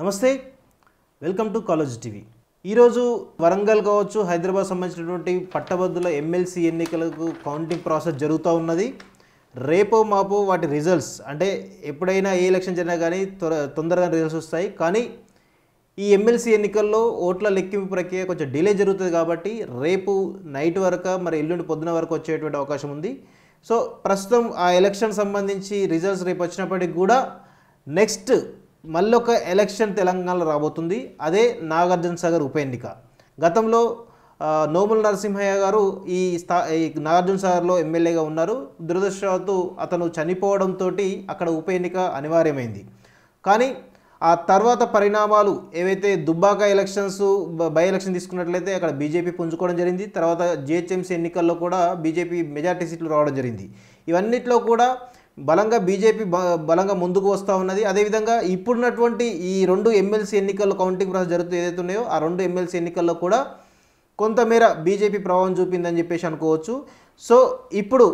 నమస్తే welcome to college TV ఈరోజు వరంగల్ కావచ్చు హైదరాబాద్ సంబంధించినటువంటి పట్టభద్రుల ఎమ్మెల్సీ ఎన్నికలకు కౌంటింగ్ ప్రాసెస్ జరుగుతూ ఉన్నది రేపో మాపో వాటి రిజల్ట్స్ అంటే ఎప్పుడైనా ఏ ఎలక్షన్ జరిగినా కానీ తొందరగా రిజల్ట్స్ వస్తాయి కానీ ఈ ఎమ్మెల్సీ ఎన్నికల్లో ఓట్ల లెక్కింపు ప్రక్రియ కొంచెం డిలే జరుగుతుంది కాబట్టి రేపు నైట్ వరకు మరి ఎల్లుండి పొద్దున వరకు వచ్చేటువంటి అవకాశం ఉంది సో ప్రస్తుతం ఆ ఎలక్షన్ సంబంధించి రిజల్ట్స్ రేపు వచ్చినప్పటికి కూడా నెక్స్ట్ మళ్ళొక ఎలక్షన్ తెలంగాణలో రాబోతుంది అదే నాగార్జున సాగర్ ఉప ఎన్నిక గతంలో నోముల నరసింహయ్య గారు ఈ స్థా ఈ నాగార్జున సాగర్లో ఎమ్మెల్యేగా ఉన్నారు దురదృష్టవత్తు అతను చనిపోవడంతో అక్కడ ఉప ఎన్నిక అనివార్యమైంది కానీ ఆ తర్వాత పరిణామాలు ఏవైతే దుబ్బాక ఎలక్షన్స్ బై ఎలక్షన్ తీసుకున్నట్లయితే అక్కడ బీజేపీ పుంజుకోవడం జరిగింది తర్వాత జిహెచ్ఎంసీ ఎన్నికల్లో కూడా బీజేపీ మెజార్టీ సీట్లు రావడం జరిగింది ఇవన్నిట్లో కూడా బలంగా బీజేపీ బలంగా ముందుకు వస్తూ ఉన్నది అదేవిధంగా ఇప్పుడున్నటువంటి ఈ రెండు ఎమ్మెల్సీ ఎన్నికల్లో కౌంటింగ్ ప్రాసెస్ జరుగుతూ ఏదైతే ఉన్నాయో ఆ రెండు ఎమ్మెల్సీ ఎన్నికల్లో కూడా కొంతమేర బీజేపీ ప్రభావం చూపిందని చెప్పేసి అనుకోవచ్చు సో ఇప్పుడు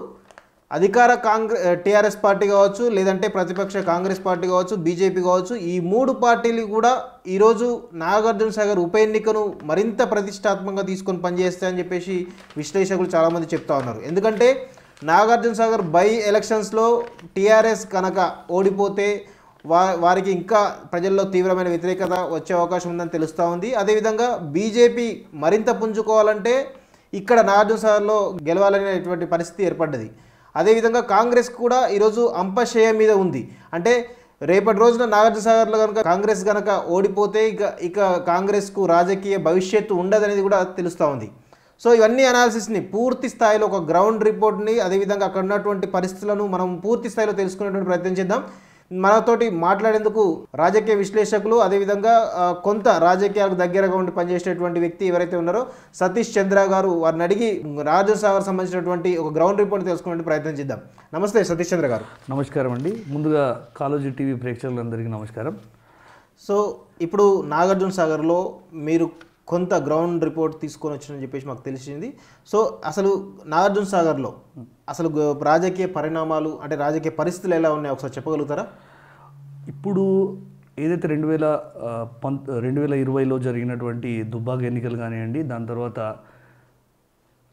అధికార కాంగ్రెస్ టీఆర్ఎస్ పార్టీ కావచ్చు లేదంటే ప్రతిపక్ష కాంగ్రెస్ పార్టీ కావచ్చు బీజేపీ కావచ్చు ఈ మూడు పార్టీలు కూడా ఈరోజు నాగార్జున సాగర్ ఉప ఎన్నికను మరింత ప్రతిష్టాత్మకంగా తీసుకొని పనిచేస్తాయని చెప్పేసి విశ్లేషకులు చాలామంది చెప్తా ఉన్నారు ఎందుకంటే నాగార్జున సాగర్ బై ఎలక్షన్స్లో టీఆర్ఎస్ కనుక ఓడిపోతే వా వారికి ఇంకా ప్రజల్లో తీవ్రమైన వ్యతిరేకత వచ్చే అవకాశం ఉందని తెలుస్తూ ఉంది అదేవిధంగా బీజేపీ మరింత పుంజుకోవాలంటే ఇక్కడ నాగార్జున సాగర్లో గెలవాలనేటువంటి పరిస్థితి ఏర్పడ్డది అదేవిధంగా కాంగ్రెస్ కూడా ఈరోజు అంపశయ మీద ఉంది అంటే రేపటి రోజున నాగార్జునసాగర్లో కనుక కాంగ్రెస్ కనుక ఓడిపోతే ఇక ఇక కాంగ్రెస్కు రాజకీయ భవిష్యత్తు ఉండదనేది కూడా తెలుస్తూ ఉంది సో ఇవన్నీ అనాలిసిస్ని పూర్తి స్థాయిలో ఒక గ్రౌండ్ రిపోర్ట్ని అదేవిధంగా అక్కడ ఉన్నటువంటి పరిస్థితులను మనం పూర్తి స్థాయిలో తెలుసుకునేటువంటి ప్రయత్నం చేద్దాం మనతోటి మాట్లాడేందుకు రాజకీయ విశ్లేషకులు అదేవిధంగా కొంత రాజకీయాలకు దగ్గరగా ఉండి పనిచేసేటువంటి వ్యక్తి ఎవరైతే ఉన్నారో సతీష్ చంద్ర గారు వారిని అడిగి రాజు సాగర్ సంబంధించినటువంటి ఒక గ్రౌండ్ రిపోర్ట్ తెలుసుకునే ప్రయత్నం చేద్దాం నమస్తే సతీష్ చంద్ర గారు నమస్కారం అండి ముందుగా కాలేజీ టీవీ ప్రేక్షకులందరికీ నమస్కారం సో ఇప్పుడు నాగార్జున సాగర్లో మీరు కొంత గ్రౌండ్ రిపోర్ట్ తీసుకొని వచ్చిందని చెప్పేసి మాకు తెలిసింది సో అసలు నాగార్జున సాగర్లో అసలు రాజకీయ పరిణామాలు అంటే రాజకీయ పరిస్థితులు ఎలా ఉన్నాయి ఒకసారి చెప్పగలుగుతారా ఇప్పుడు ఏదైతే రెండు వేల పం రెండు వేల ఇరవైలో జరిగినటువంటి దుబ్బాక ఎన్నికలు కానివ్వండి దాని తర్వాత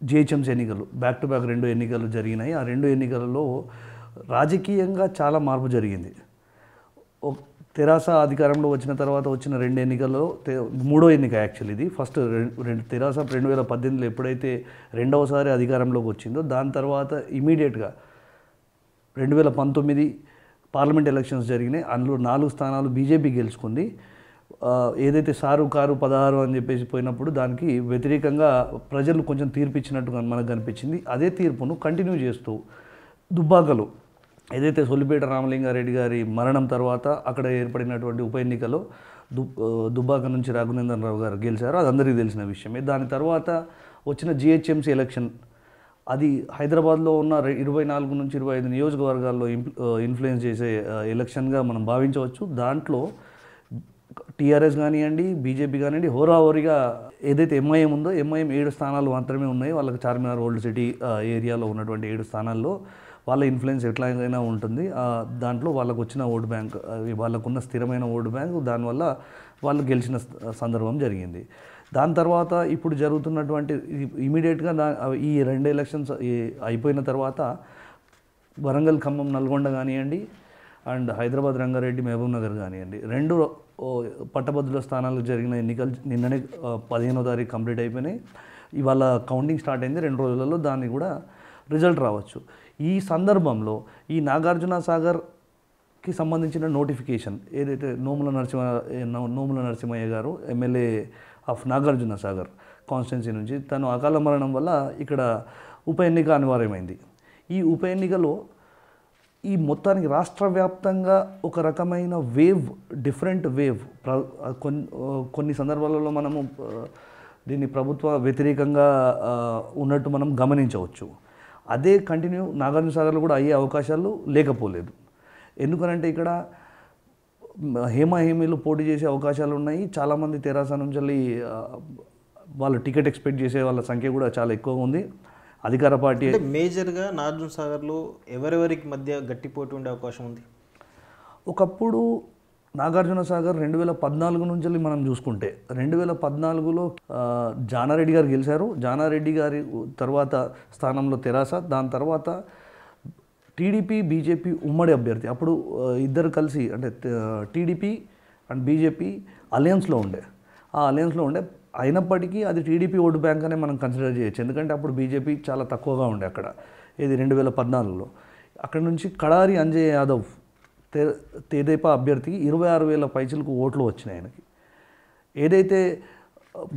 జిహెచ్ఎంసీ ఎన్నికలు బ్యాక్ టు బ్యాక్ రెండు ఎన్నికలు జరిగినాయి ఆ రెండు ఎన్నికలలో రాజకీయంగా చాలా మార్పు జరిగింది తెరాస అధికారంలో వచ్చిన తర్వాత వచ్చిన రెండు ఎన్నికల్లో మూడో ఎన్నిక యాక్చువల్ ఇది ఫస్ట్ రెండు తెరాస రెండు వేల పద్దెనిమిదిలో ఎప్పుడైతే రెండవసారి అధికారంలోకి వచ్చిందో దాని తర్వాత ఇమీడియట్గా రెండు వేల పంతొమ్మిది పార్లమెంట్ ఎలక్షన్స్ జరిగినాయి అందులో నాలుగు స్థానాలు బీజేపీ గెలుచుకుంది ఏదైతే సారు కారు పదహారు అని చెప్పేసి పోయినప్పుడు దానికి వ్యతిరేకంగా ప్రజలు కొంచెం తీర్పు ఇచ్చినట్టుగా మనకు కనిపించింది అదే తీర్పును కంటిన్యూ చేస్తూ దుబ్బాకలు ఏదైతే సొల్లిపేట రామలింగారెడ్డి గారి మరణం తర్వాత అక్కడ ఏర్పడినటువంటి ఉప ఎన్నికలో దు దుబ్బాక నుంచి రఘునందన్ రావు గారు గెలిచారు అది అందరికీ తెలిసిన విషయమే దాని తర్వాత వచ్చిన జిహెచ్ఎంసీ ఎలక్షన్ అది హైదరాబాద్లో ఉన్న ఇరవై నాలుగు నుంచి ఇరవై ఐదు నియోజకవర్గాల్లో ఇన్ఫ్లుయెన్స్ చేసే ఎలక్షన్గా మనం భావించవచ్చు దాంట్లో టీఆర్ఎస్ కానివ్వండి బీజేపీ కానివ్వండి హోరాహోరీగా ఏదైతే ఎంఐఎం ఉందో ఎంఐఎం ఏడు స్థానాలు మాత్రమే ఉన్నాయి వాళ్ళకి చార్మినార్ ఓల్డ్ సిటీ ఏరియాలో ఉన్నటువంటి ఏడు స్థానాల్లో వాళ్ళ ఇన్ఫ్లుయెన్స్ ఎట్లాగైనా ఉంటుంది దాంట్లో వాళ్ళకు వచ్చిన ఓటు బ్యాంక్ వాళ్ళకున్న స్థిరమైన ఓటు బ్యాంక్ దానివల్ల వాళ్ళు గెలిచిన సందర్భం జరిగింది దాని తర్వాత ఇప్పుడు జరుగుతున్నటువంటి ఇమీడియట్గా ఈ రెండు ఎలక్షన్స్ అయిపోయిన తర్వాత వరంగల్ ఖమ్మం నల్గొండ కానివ్వండి అండ్ హైదరాబాద్ రంగారెడ్డి మహబూబ్ నగర్ కానివ్వండి రెండు పట్టభద్రుల స్థానాలకు జరిగిన ఎన్నికలు నిన్ననే పదిహేనో తారీఖు కంప్లీట్ అయిపోయినాయి ఇవాళ కౌంటింగ్ స్టార్ట్ అయింది రెండు రోజులలో దాన్ని కూడా రిజల్ట్ రావచ్చు ఈ సందర్భంలో ఈ నాగార్జున సాగర్కి సంబంధించిన నోటిఫికేషన్ ఏదైతే నోముల Narasimha Nomula Narasimhaiah garu MLA of Nagarjuna Sagar constituency నుంచి తను అకాల మరణం వల్ల ఇక్కడ ఉప ఎన్నిక అనివార్యమైంది ఈ ఉప ఎన్నికలో ఈ మొత్తానికి రాష్ట్ర వ్యాప్తంగా ఒక రకమైన వేవ్ డిఫరెంట్ వేవ్ ప్ర కొన్ని సందర్భాలలో మనము దీన్ని ప్రభుత్వ వ్యతిరేకంగా ఉన్నట్టు మనం గమనించవచ్చు అదే కంటిన్యూ నాగార్జున సాగర్లో కూడా అయ్యే అవకాశాలు లేకపోలేదు ఎందుకనంటే ఇక్కడ హేమ హేమీలు పోటీ చేసే అవకాశాలు ఉన్నాయి చాలామంది తెరాస నుంచి వాళ్ళు టికెట్ ఎక్స్పెక్ట్ చేసే వాళ్ళ సంఖ్య కూడా చాలా ఎక్కువగా ఉంది అధికార పార్టీ మేజర్గా నాగార్జున సాగర్లో ఎవరెవరికి మధ్య గట్టిపోటు ఉండే అవకాశం ఉంది ఒకప్పుడు నాగార్జున సాగర్ రెండు వేల పద్నాలుగు నుంచి మనం చూసుకుంటే రెండు వేల పద్నాలుగులో జానారెడ్డి గారు గెలిచారు జానారెడ్డి గారి తర్వాత స్థానంలో తెరాస దాని తర్వాత టీడీపీ బీజేపీ ఉమ్మడి అభ్యర్థి అప్పుడు ఇద్దరు కలిసి అంటే టీడీపీ అండ్ బీజేపీ అలయన్స్లో ఉండే ఆ అలయన్స్లో ఉండే అయినప్పటికీ అది టీడీపీ ఓటు బ్యాంక్ అనే మనం కన్సిడర్ చేయొచ్చు ఎందుకంటే అప్పుడు బీజేపీ చాలా తక్కువగా ఉండే అక్కడ ఇది రెండు వేల పద్నాలుగులో అక్కడ నుంచి కడారి అంజయ్ యాదవ్ తేదేపా అభ్యర్థికి ఇరవై ఆరు వేల పైచలకు ఓట్లు వచ్చినాయి ఆయనకి ఏదైతే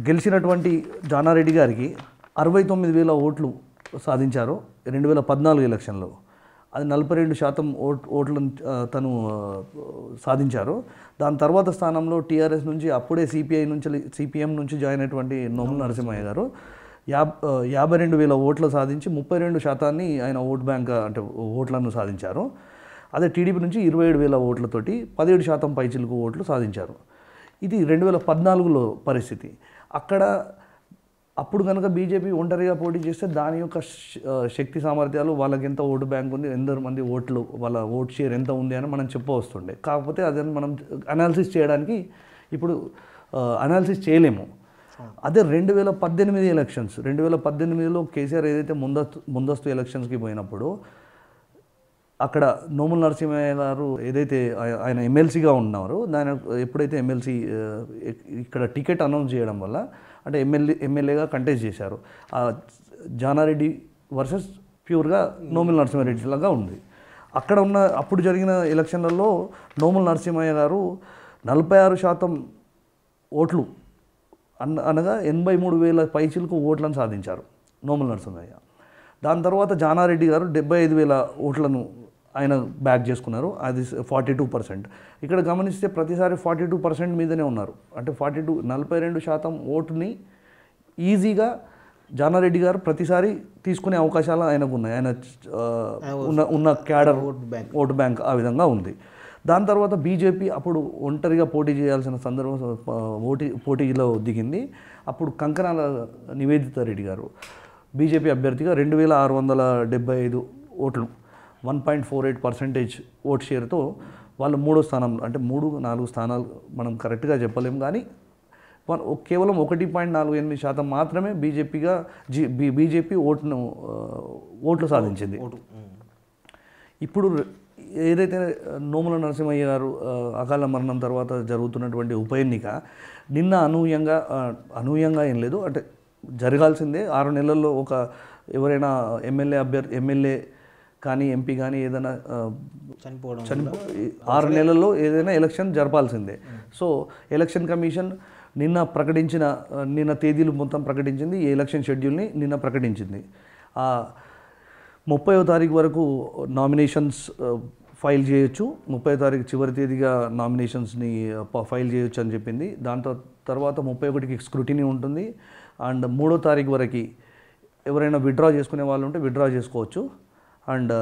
గెలిచినటువంటి జానారెడ్డి గారికి అరవై తొమ్మిది వేల ఓట్లు సాధించారో రెండు వేల పద్నాలుగు ఎలక్షన్లో అది నలభై రెండు శాతం ఓట్ ఓట్లను తను సాధించారు దాని తర్వాత స్థానంలో టీఆర్ఎస్ నుంచి అప్పుడే సిపిఐ నుంచి సిపిఎం నుంచి జాయిన్ అయినటువంటి నోముల నరసింహయ్య గారు యాబ్ యాభై రెండు వేల ఓట్లు సాధించి ముప్పై రెండు శాతాన్ని ఆయన ఓట్ బ్యాంక్ అంటే ఓట్లను సాధించారు అదే టీడీపీ నుంచి ఇరవై ఏడు వేల ఓట్లతోటి పదిహేడు శాతం పైచిలకు ఓట్లు సాధించారు ఇది రెండు వేల పద్నాలుగులో పరిస్థితి అక్కడ అప్పుడు కనుక బీజేపీ ఒంటరిగా పోటీ చేస్తే దాని యొక్క శక్తి సామర్థ్యాలు వాళ్ళకి ఎంత ఓటు బ్యాంక్ ఉంది ఎందరు మంది ఓట్లు వాళ్ళ ఓట్ షేర్ ఎంత ఉంది అని మనం చెప్పవస్తుండే కాకపోతే అదని మనం అనాలిసిస్ చేయడానికి ఇప్పుడు అనాలిసిస్ చేయలేము అదే రెండు వేల పద్దెనిమిది ఎలక్షన్స్ రెండు వేల పద్దెనిమిదిలో కేసీఆర్ ఏదైతే ముందస్తు ముందస్తు ఎలక్షన్స్కి పోయినప్పుడు అక్కడ నోముల నరసింహయ్య గారు ఏదైతే ఆయన ఎమ్మెల్సీగా ఉన్నారో దాని ఎప్పుడైతే ఎమ్మెల్సీ ఇక్కడ టికెట్ అనౌన్స్ చేయడం వల్ల అంటే ఎమ్మెల్యే ఎమ్మెల్యేగా కంటెస్ట్ చేశారు జానారెడ్డి వర్సెస్ ప్యూర్గా నోముల నరసింహారెడ్డి లాగా ఉంది అక్కడ ఉన్న అప్పుడు జరిగిన ఎలక్షన్లలో నోముల నరసింహయ్య గారు నలభై ఆరు శాతం ఓట్లు అన్న అనగా ఎనభై మూడు వేల పైచీలకు ఓట్లను సాధించారు నోముల నరసింహయ్య దాని తర్వాత జానారెడ్డి గారు డెబ్బై ఐదు వేల ఓట్లను ఆయన బ్యాక్ చేసుకున్నారు అది ఫార్టీ టూ పర్సెంట్ ఇక్కడ గమనిస్తే ప్రతిసారి ఫార్టీ టూ పర్సెంట్ మీదనే ఉన్నారు అంటే ఫార్టీ టూ నలభై రెండు శాతం ఓటుని ఈజీగా జానారెడ్డి గారు ప్రతిసారి తీసుకునే అవకాశాలు ఆయనకు ఉన్నాయి ఆయన ఉన్న ఉన్న cadre vote bank vote bank ఆ విధంగా ఉంది దాని తర్వాత బీజేపీ అప్పుడు ఒంటరిగా పోటీ చేయాల్సిన సందర్భం ఓటీ పోటీలో దిగింది అప్పుడు కంకణాల నివేదిత రెడ్డి గారు బీజేపీ అభ్యర్థిగా రెండు వేల ఆరు వందల డెబ్బై ఐదు ఓట్లు one point four eight percentage vote షేర్తో వాళ్ళు మూడో స్థానంలో అంటే మూడు నాలుగు స్థానాలు మనం కరెక్ట్గా చెప్పలేము కానీ కేవలం ఒకటి పాయింట్ నాలుగు ఎనిమిది శాతం మాత్రమే బీజేపీగా జీ బీజేపీ ఓటును ఓట్లు సాధించింది ఇప్పుడు ఏదైతే నోముల నరసింహయ్య గారు అకాల మరణం తర్వాత జరుగుతున్నటువంటి ఉప ఎన్నిక నిన్న అనూహ్యంగా అనూహ్యంగా ఏం లేదు అంటే జరగాల్సిందే ఆరు నెలల్లో ఒక ఎవరైనా ఎమ్మెల్యే అభ్యర్థి ఎమ్మెల్యే కానీ ఎంపీ కానీ ఏదైనా చనిపోవడం చనిపో ఆరు నెలల్లో ఏదైనా ఎలక్షన్ జరపాల్సిందే సో ఎలక్షన్ కమిషన్ నిన్న ప్రకటించిన నిన్న తేదీలు మొత్తం ప్రకటించింది ఈ ఎలక్షన్ షెడ్యూల్ని నిన్న ప్రకటించింది ముప్పైవ తారీఖు వరకు నామినేషన్స్ ఫైల్ చేయొచ్చు ముప్పై తారీఖు చివరి తేదీగా నామినేషన్స్ని ఫైల్ చేయొచ్చు అని చెప్పింది దాంతో తర్వాత ముప్పై ఒకటికి స్క్రూటినీ ఉంటుంది అండ్ మూడో తారీఖు వరకు ఎవరైనా విడ్డ్రా చేసుకునే వాళ్ళు ఉంటే విడ్డ్రా చేసుకోవచ్చు అండ్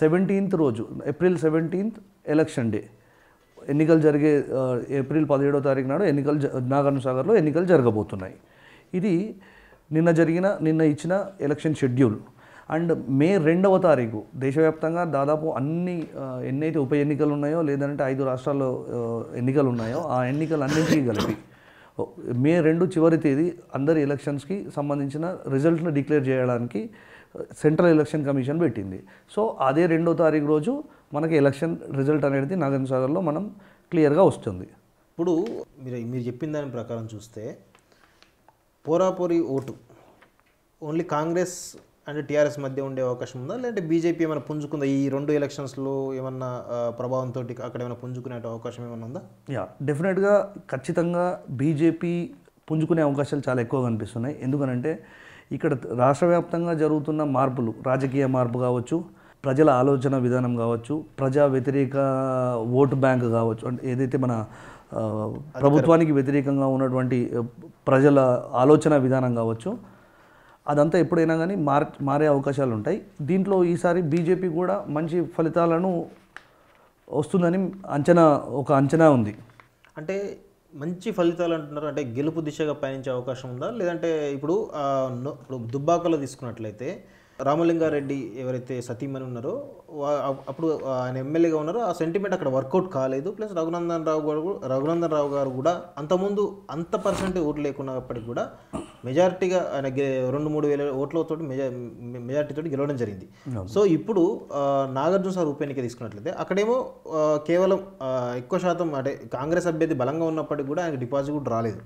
సెవెంటీన్త్ రోజు ఏప్రిల్ సెవెంటీన్త్ ఎలక్షన్ డే ఎన్నికలు జరిగే ఏప్రిల్ పదిహేడో తారీఖు నాడు ఎన్నికలు నాగార్జున సాగర్లో ఎన్నికలు జరగబోతున్నాయి ఇది నిన్న జరిగిన నిన్న ఇచ్చిన ఎలక్షన్ షెడ్యూల్ అండ్ మే రెండవ తారీఖు దేశవ్యాప్తంగా దాదాపు అన్ని ఎన్నైతే ఉప ఎన్నికలు ఉన్నాయో లేదంటే ఐదు రాష్ట్రాల్లో ఎన్నికలు ఉన్నాయో ఆ ఎన్నికలు ఎన్నికలన్నింటికీ కలిపి మే రెండు చివరి తేదీ అందరి ఎలక్షన్స్కి సంబంధించిన రిజల్ట్ను డిక్లేర్ చేయడానికి సెంట్రల్ ఎలక్షన్ కమిషన్ పెట్టింది సో అదే రెండో తారీఖు రోజు మనకి ఎలక్షన్ రిజల్ట్ అనేది నాగేంద్ర సాగర్లో మనం క్లియర్గా వస్తుంది ఇప్పుడు మీరు మీరు చెప్పిన దాని ప్రకారం చూస్తే పోరాపోరి vote only Congress and TRS మధ్య ఉండే అవకాశం ఉందా లేదంటే బీజేపీ ఏమైనా పుంజుకుందా ఈ రెండు ఎలక్షన్స్లో ఏమన్నా ప్రభావంతో అక్కడ ఏమైనా పుంజుకునే అవకాశం ఏమైనా ఉందా యా డెఫినెట్గా ఖచ్చితంగా బీజేపీ పుంజుకునే అవకాశాలు చాలా ఎక్కువ కనిపిస్తున్నాయి ఎందుకనంటే ఇక్కడ రాష్ట్ర వ్యాప్తంగా జరుగుతున్న మార్పులు రాజకీయ మార్పు కావచ్చు ప్రజల ఆలోచన విధానం కావచ్చు ప్రజా వ్యతిరేక ఓటు బ్యాంక్ కావచ్చు అంటే ఏదైతే మన ప్రభుత్వానికి వ్యతిరేకంగా ఉన్నటువంటి ప్రజల ఆలోచన విధానం కావచ్చు అదంతా ఎప్పుడైనా కానీ మార్ మారే అవకాశాలు ఉంటాయి దీంట్లో ఈసారి బీజేపీ కూడా మంచి ఫలితాలను వస్తుందని అంచనా ఒక అంచనా ఉంది అంటే మంచి ఫలితాలు అంటున్నారు అంటే గెలుపు దిశగా పయనించే అవకాశం ఉందా లేదంటే ఇప్పుడు ఇప్పుడు దుబ్బాకలో తీసుకున్నట్లయితే రామలింగారెడ్డి ఎవరైతే సతీమణి ఉన్నారో అప్పుడు ఆయన ఎమ్మెల్యేగా ఉన్నారో ఆ సెంటిమెంట్ అక్కడ వర్కౌట్ కాలేదు ప్లస్ రఘునందన్ రావు గారు రఘునందన్ రావు గారు కూడా అంతకుముందు అంత పర్సెంట్ ఓట్లు లేకున్నప్పటికీ కూడా మెజారిటీగా ఆయన రెండు మూడు వేల ఓట్లతో మెజా మెజారిటీతో గెలవడం జరిగింది సో ఇప్పుడు నాగార్జున సార్ ఉప ఎన్నిక తీసుకున్నట్లయితే అక్కడేమో కేవలం ఎక్కువ శాతం అంటే కాంగ్రెస్ అభ్యర్థి బలంగా ఉన్నప్పటికీ కూడా ఆయనకు డిపాజిట్ కూడా రాలేదు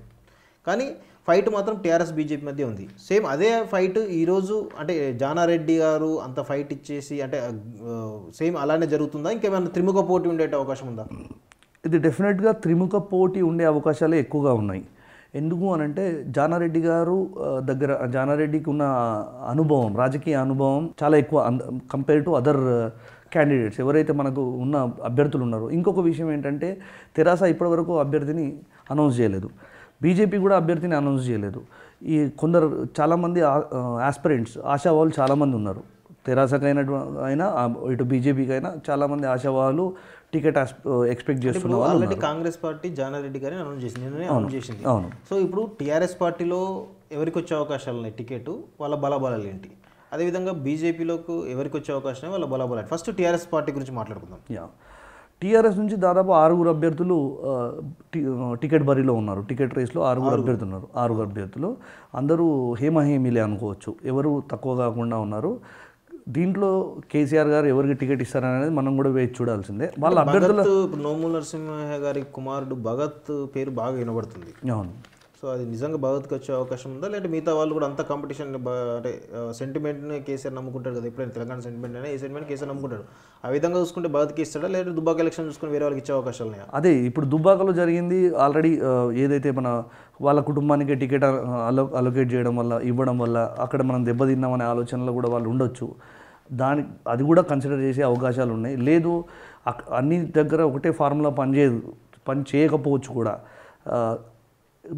కానీ ఫైట్ మాత్రం టీఆర్ఎస్ బీజేపీ మధ్య ఉంది సేమ్ అదే ఫైట్ ఈరోజు అంటే జానారెడ్డి గారు అంత ఫైట్ ఇచ్చేసి అంటే సేమ్ అలానే జరుగుతుందా ఇంకేమైనా త్రిముఖ పోటీ ఉండే అవకాశం ఉందా ఇది డెఫినెట్గా త్రిముఖ పోటీ ఉండే అవకాశాలే ఎక్కువగా ఉన్నాయి ఎందుకు అని అంటే జానారెడ్డి గారు దగ్గర జానారెడ్డికి ఉన్న అనుభవం రాజకీయ అనుభవం చాలా ఎక్కువ కంపేర్ టు అదర్ క్యాండిడేట్స్ ఎవరైతే మనకు ఉన్న అభ్యర్థులు ఉన్నారో ఇంకొక విషయం ఏంటంటే తెరాస ఇప్పటివరకు అభ్యర్థిని అనౌన్స్ చేయలేదు బీజేపీ కూడా అభ్యర్థిని అనౌన్స్ చేయలేదు ఈ కొందరు చాలామంది ఆస్పిరెంట్స్ ఆశావాళ్ళు చాలామంది ఉన్నారు తెరాసకైనా అయినా ఇటు బీజేపీకి అయినా చాలామంది ఆశావాళ్ళు టికెట్ ఎక్స్పెక్ట్ చేస్తున్నారు ఆల్రెడీ కాంగ్రెస్ పార్టీ జానారెడ్డి గారిని అనౌన్స్ చేసింది అనౌన్స్ చేసింది అవును సో ఇప్పుడు టీఆర్ఎస్ పార్టీలో ఎవరికి వచ్చే అవకాశాలు ఉన్నాయి టికెట్ వాళ్ళ బలాబలాలు ఏంటి అదేవిధంగా బీజేపీలోకి ఎవరికి వచ్చే అవకాశం వాళ్ళ బలాబలాలు ఫస్ట్ టీఆర్ఎస్ పార్టీ గురించి మాట్లాడుకుందాం టీఆర్ఎస్ నుంచి దాదాపు ఆరుగురు అభ్యర్థులు టికెట్ బరిలో ఉన్నారు టికెట్ రేస్లో ఆరుగురు అభ్యర్థులు ఉన్నారు ఆరుగురు అభ్యర్థులు అందరూ హేమహేమిలే అనుకోవచ్చు ఎవరు తక్కువ కాకుండా ఉన్నారు దీంట్లో కేసీఆర్ గారు ఎవరికి టికెట్ ఇస్తారనేది మనం కూడా వేచి చూడాల్సిందే వాళ్ళ అభ్యర్థులు నోముల నరసింహ గారి కుమారుడు భగత్ పేరు బాగా వినబడుతుంది అవును సో అది నిజంగా భగత్కి వచ్చే అవకాశం ఉందా లేదంటే మిగతా వాళ్ళు కూడా అంత కాంపిటీషన్ అంటే సెంటిమెంట్ని కేసీఆర్ నమ్ముకుంటారు కదా ఎప్పుడైనా తెలంగాణ సెంటిమెంట్ అయినా ఏ సెంటిమెంట్ కేసీఆర్ నమ్ముకుంటారు ఆ విధంగా చూసుకుంటే భగత్కి ఇస్తాడా లేదంటే దుబ్బాక ఎలక్షన్ చూసుకుని వేరే వాళ్ళకి ఇచ్చే అవకాశాలు ఉన్నాయా అదే ఇప్పుడు దుబ్బాకలో జరిగింది ఆల్రెడీ ఏదైతే మన వాళ్ళ కుటుంబానికి టికెట్ అలో అలొకేట్ చేయడం వల్ల ఇవ్వడం వల్ల అక్కడ మనం దెబ్బతిన్నామనే ఆలోచనలో కూడా వాళ్ళు ఉండొచ్చు దాని అది కూడా కన్సిడర్ చేసే అవకాశాలు ఉన్నాయి లేదు అన్ని దగ్గర ఒకటే ఫార్ములా పనిచేయదు పని చేయకపోవచ్చు కూడా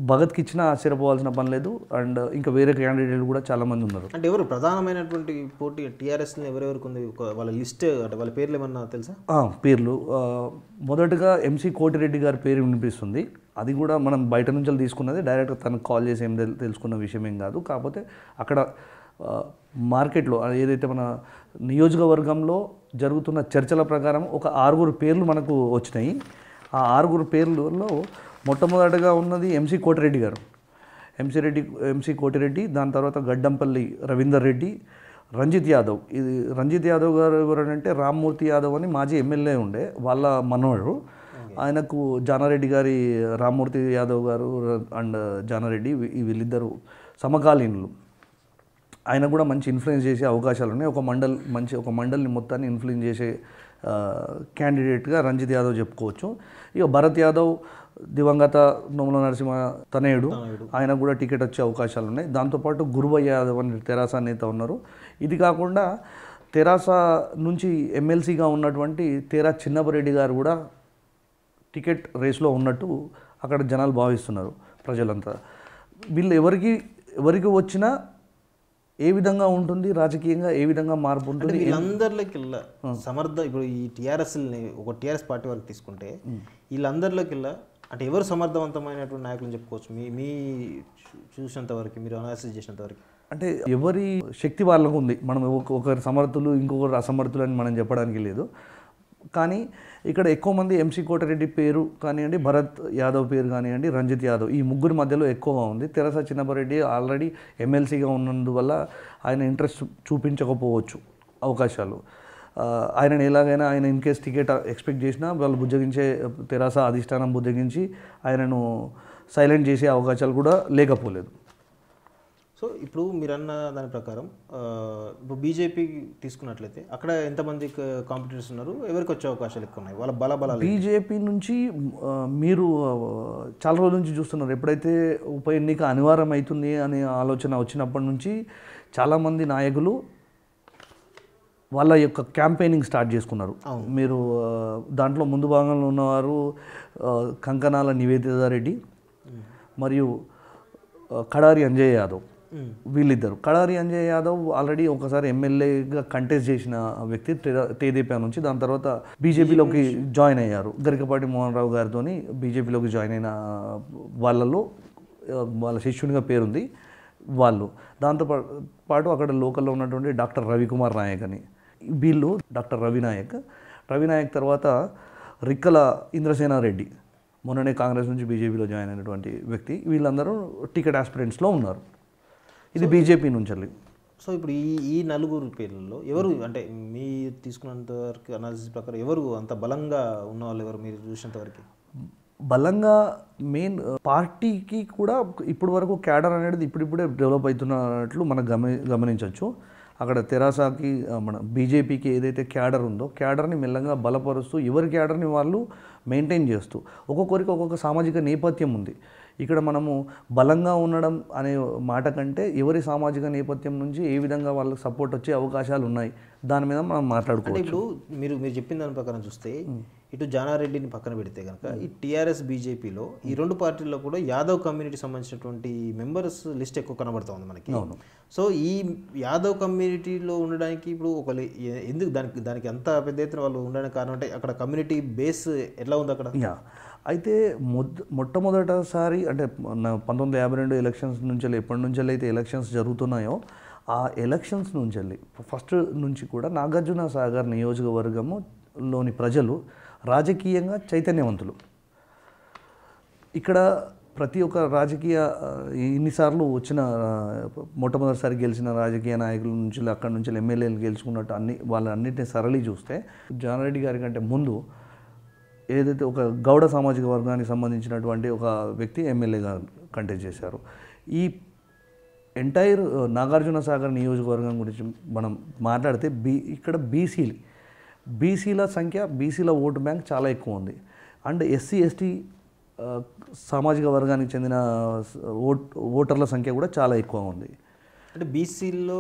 భగత్కి ఇచ్చిన ఆశ్చర్యపోవాల్సిన పని లేదు అండ్ ఇంకా వేరే క్యాండిడేట్లు కూడా చాలా మంది ఉన్నారు అంటే ఎవరు ప్రధానమైనటువంటి పోటీ టీఆర్ఎస్ ఎవరెవరికి ఉంది వాళ్ళ లిస్ట్ అంటే వాళ్ళ పేర్లు ఏమన్నా తెలుసా పేర్లు మొదటగా ఎంసీ కోటిరెడ్డి గారి పేరు వినిపిస్తుంది అది కూడా మనం బయట నుంచి తీసుకున్నది డైరెక్ట్గా తనకు కాల్ చేసి ఏం తెలుసుకున్న విషయం ఏం కాదు కాకపోతే అక్కడ మార్కెట్లో ఏదైతే మన నియోజకవర్గంలో జరుగుతున్న చర్చల ప్రకారం ఒక ఆరుగురు పేర్లు మనకు వచ్చినాయి ఆ ఆరుగురు పేర్లలో మొట్టమొదటగా ఉన్నది ఎంసీ కోటిరెడ్డి గారు ఎంసీ రెడ్డి ఎంసీ కోటిరెడ్డి దాని తర్వాత గడ్డంపల్లి రవీందర్ రెడ్డి రంజిత్ యాదవ్ ఇది రంజిత్ యాదవ్ గారు ఎవరంటే రామ్మూర్తి యాదవ్ అని మాజీ ఎమ్మెల్యే ఉండే వాళ్ళ మనవడు ఆయనకు జానారెడ్డి గారి రామ్మూర్తి యాదవ్ గారు అండ్ జానారెడ్డి వీళ్ళిద్దరు సమకాలీనులు ఆయన కూడా మంచి ఇన్ఫ్లుయెన్స్ చేసే అవకాశాలు ఉన్నాయి ఒక మండల్ మంచి ఒక మండలిని మొత్తాన్ని ఇన్ఫ్లుయెన్స్ చేసే క్యాండిడేట్గా రంజిత్ యాదవ్ చెప్పుకోవచ్చు ఇక భరత్ యాదవ్ దివంగత నోముల నరసింహ తనయుడు ఆయన కూడా టికెట్ వచ్చే అవకాశాలు ఉన్నాయి దాంతోపాటు గురువయ్య యాదవ్ అని తెరాస నేత ఉన్నారు ఇది కాకుండా తెరాస నుంచి ఎమ్మెల్సీగా ఉన్నటువంటి తెరా చిన్నపరెడ్డి గారు కూడా టికెట్ రేస్లో ఉన్నట్టు అక్కడ జనాలు భావిస్తున్నారు ప్రజలంతా వీళ్ళు ఎవరికి ఎవరికి వచ్చినా ఏ విధంగా ఉంటుంది రాజకీయంగా ఏ విధంగా మార్పు ఉంటుంది వీళ్ళందరిలోకి సమర్థ ఇప్పుడు ఈ టీఆర్ఎస్ని ఒక టీఆర్ఎస్ పార్టీ వారికి తీసుకుంటే వీళ్ళందరిలోకి అంటే ఎవరు సమర్థవంతమైనటువంటి నాయకులు చెప్పుకోవచ్చు మీ మీ చూసినంత వరకు మీరు అనాలిసిస్ చేసినంత వరకు అంటే ఎవరి శక్తి వాళ్ళకు ఉంది మనం ఒకరు సమర్థులు ఇంకొకరు అసమర్థులు అని మనం చెప్పడానికి లేదు కానీ ఇక్కడ ఎక్కువ మంది ఎంసీ కోటరెడ్డి పేరు కానివ్వండి భరత్ యాదవ్ పేరు కానివ్వండి రంజిత్ యాదవ్ ఈ ముగ్గురు మధ్యలో ఎక్కువగా ఉంది తెరస చిన్నపరెడ్డి ఆల్రెడీ ఎమ్మెల్సీగా ఉన్నందువల్ల ఆయన ఇంట్రెస్ట్ చూపించకపోవచ్చు అవకాశాలు ఆయన ఎలాగైనా ఆయన ఇన్ కేస్ టికెట్ ఎక్స్పెక్ట్ చేసినా వాళ్ళు బుజ్జగించే తెరాస అధిష్టానం బుజ్జగించి ఆయనను సైలెంట్ చేసే అవకాశాలు కూడా లేకపోలేదు సో ఇప్పుడు మీరు అన్న దాని ప్రకారం ఇప్పుడు బీజేపీ తీసుకున్నట్లయితే అక్కడ ఎంతమంది కాంపిటీటర్స్ ఉన్నారు ఎవరికి వచ్చే అవకాశాలు ఎక్కువ ఉన్నాయి వాళ్ళ బల బల బీజేపీ నుంచి మీరు చాలా రోజుల నుంచి చూస్తున్నారు ఎప్పుడైతే ఉప ఎన్నిక అనివార్యం అవుతుంది అనే ఆలోచన వచ్చినప్పటి నుంచి చాలామంది నాయకులు వాళ్ళ యొక్క క్యాంపెయినింగ్ స్టార్ట్ చేసుకున్నారు మీరు దాంట్లో ముందు భాగంలో ఉన్నవారు కంకణాల నివేదితారెడ్డి మరియు కడారి అంజయ్ యాదవ్ వీళ్ళిద్దరు కడారి అంజయ్ యాదవ్ ఆల్రెడీ ఒకసారి ఎమ్మెల్యేగా కంటెస్ట్ చేసిన వ్యక్తి తేదీపా నుంచి దాని తర్వాత బీజేపీలోకి జాయిన్ అయ్యారు గరికపాటి మోహన్ రావు గారితో బీజేపీలోకి జాయిన్ అయిన వాళ్ళలో వాళ్ళ శిష్యునిగా పేరుంది వాళ్ళు దాంతో పాటు అక్కడ లోకల్లో ఉన్నటువంటి డాక్టర్ రవికుమార్ నాయక్ అని వీళ్ళు డాక్టర్ రవినాయక్ రవినాయక్ తర్వాత రిక్కల ఇంద్రసేనారెడ్డి మొన్ననే కాంగ్రెస్ నుంచి బీజేపీలో జాయిన్ అయినటువంటి వ్యక్తి వీళ్ళందరూ టికెట్ ఆస్పిరెంట్స్లో ఉన్నారు ఇది బీజేపీ నుంచి సో ఇప్పుడు ఈ ఈ నలుగురు పేర్లలో ఎవరు అంటే మీ తీసుకున్నంత వరకు అనాలిసిస్ ప్రకారం ఎవరు అంత బలంగా ఉన్న వాళ్ళు ఎవరు మీరు చూసినంత వరకు బలంగా మెయిన్ పార్టీకి కూడా ఇప్పటి వరకు క్యాడర్ అనేది ఇప్పుడిప్పుడే డెవలప్ అవుతున్నట్లు మనం గమ గమనించవచ్చు అక్కడ తెరాసాకి మన బీజేపీకి ఏదైతే క్యాడర్ ఉందో క్యాడర్ని మెల్లగా బలపరుస్తూ ఎవరి క్యాడర్ని వాళ్ళు మెయింటైన్ చేస్తూ ఒక్కొక్కరికి ఒక్కొక్క సామాజిక నేపథ్యం ఉంది ఇక్కడ మనము బలంగా ఉండడం అనే మాట కంటే ఎవరి సామాజిక నేపథ్యం నుంచి ఏ విధంగా వాళ్ళకి సపోర్ట్ వచ్చే అవకాశాలు ఉన్నాయి దాని మీద మనం మాట్లాడుకోవచ్చు ఇప్పుడు మీరు మీరు చెప్పిన దాని ప్రకారం చూస్తే ఇటు జానారెడ్డిని పక్కన పెడితే కనుక ఈ టీఆర్ఎస్ బీజేపీలో ఈ రెండు పార్టీల్లో కూడా యాదవ్ కమ్యూనిటీ సంబంధించినటువంటి మెంబర్స్ లిస్ట్ ఎక్కువ కనబడుతుంది మనకి సో ఈ యాదవ్ కమ్యూనిటీలో ఉండడానికి ఇప్పుడు ఒక ఎందుకు దానికి దానికి ఎంత పెద్ద ఎత్తున వాళ్ళు ఉండడానికి కారణం అంటే అక్కడ కమ్యూనిటీ బేస్ ఎలా ఉంది అక్కడ అయితే మొట్టమొదటిసారి అంటే పంతొమ్మిది యాభై రెండు ఎలక్షన్స్ నుంచి ఎప్పటి నుంచి అయితే ఎలక్షన్స్ జరుగుతున్నాయో ఆ ఎలక్షన్స్ నుంచి ఫస్ట్ నుంచి కూడా నాగార్జున సాగర్ నియోజకవర్గము లోని ప్రజలు రాజకీయంగా చైతన్యవంతులు ఇక్కడ ప్రతి ఒక్క రాజకీయ ఇన్నిసార్లు వచ్చిన మొట్టమొదటిసారి గెలిచిన రాజకీయ నాయకుల నుంచి అక్కడి నుంచి ఎమ్మెల్యేలు గెలుచుకున్నట్టు అన్ని వాళ్ళన్నింటినీ సరళి చూస్తే జానారెడ్డి గారి కంటే ముందు ఏదైతే ఒక గౌడ సామాజిక వర్గానికి సంబంధించినటువంటి ఒక వ్యక్తి ఎమ్మెల్యేగా కంటే చేశారు ఈ ఎంటైర్ నాగార్జున సాగర్ నియోజకవర్గం గురించి మనం మాట్లాడితే బీ ఇక్కడ బీసీలు బీసీల సంఖ్య బీసీల ఓటు బ్యాంక్ చాలా ఎక్కువ ఉంది అండ్ ఎస్సీ ఎస్టీ సామాజిక వర్గానికి చెందిన ఓట్ ఓటర్ల సంఖ్య కూడా చాలా ఎక్కువ ఉంది అంటే బీసీల్లో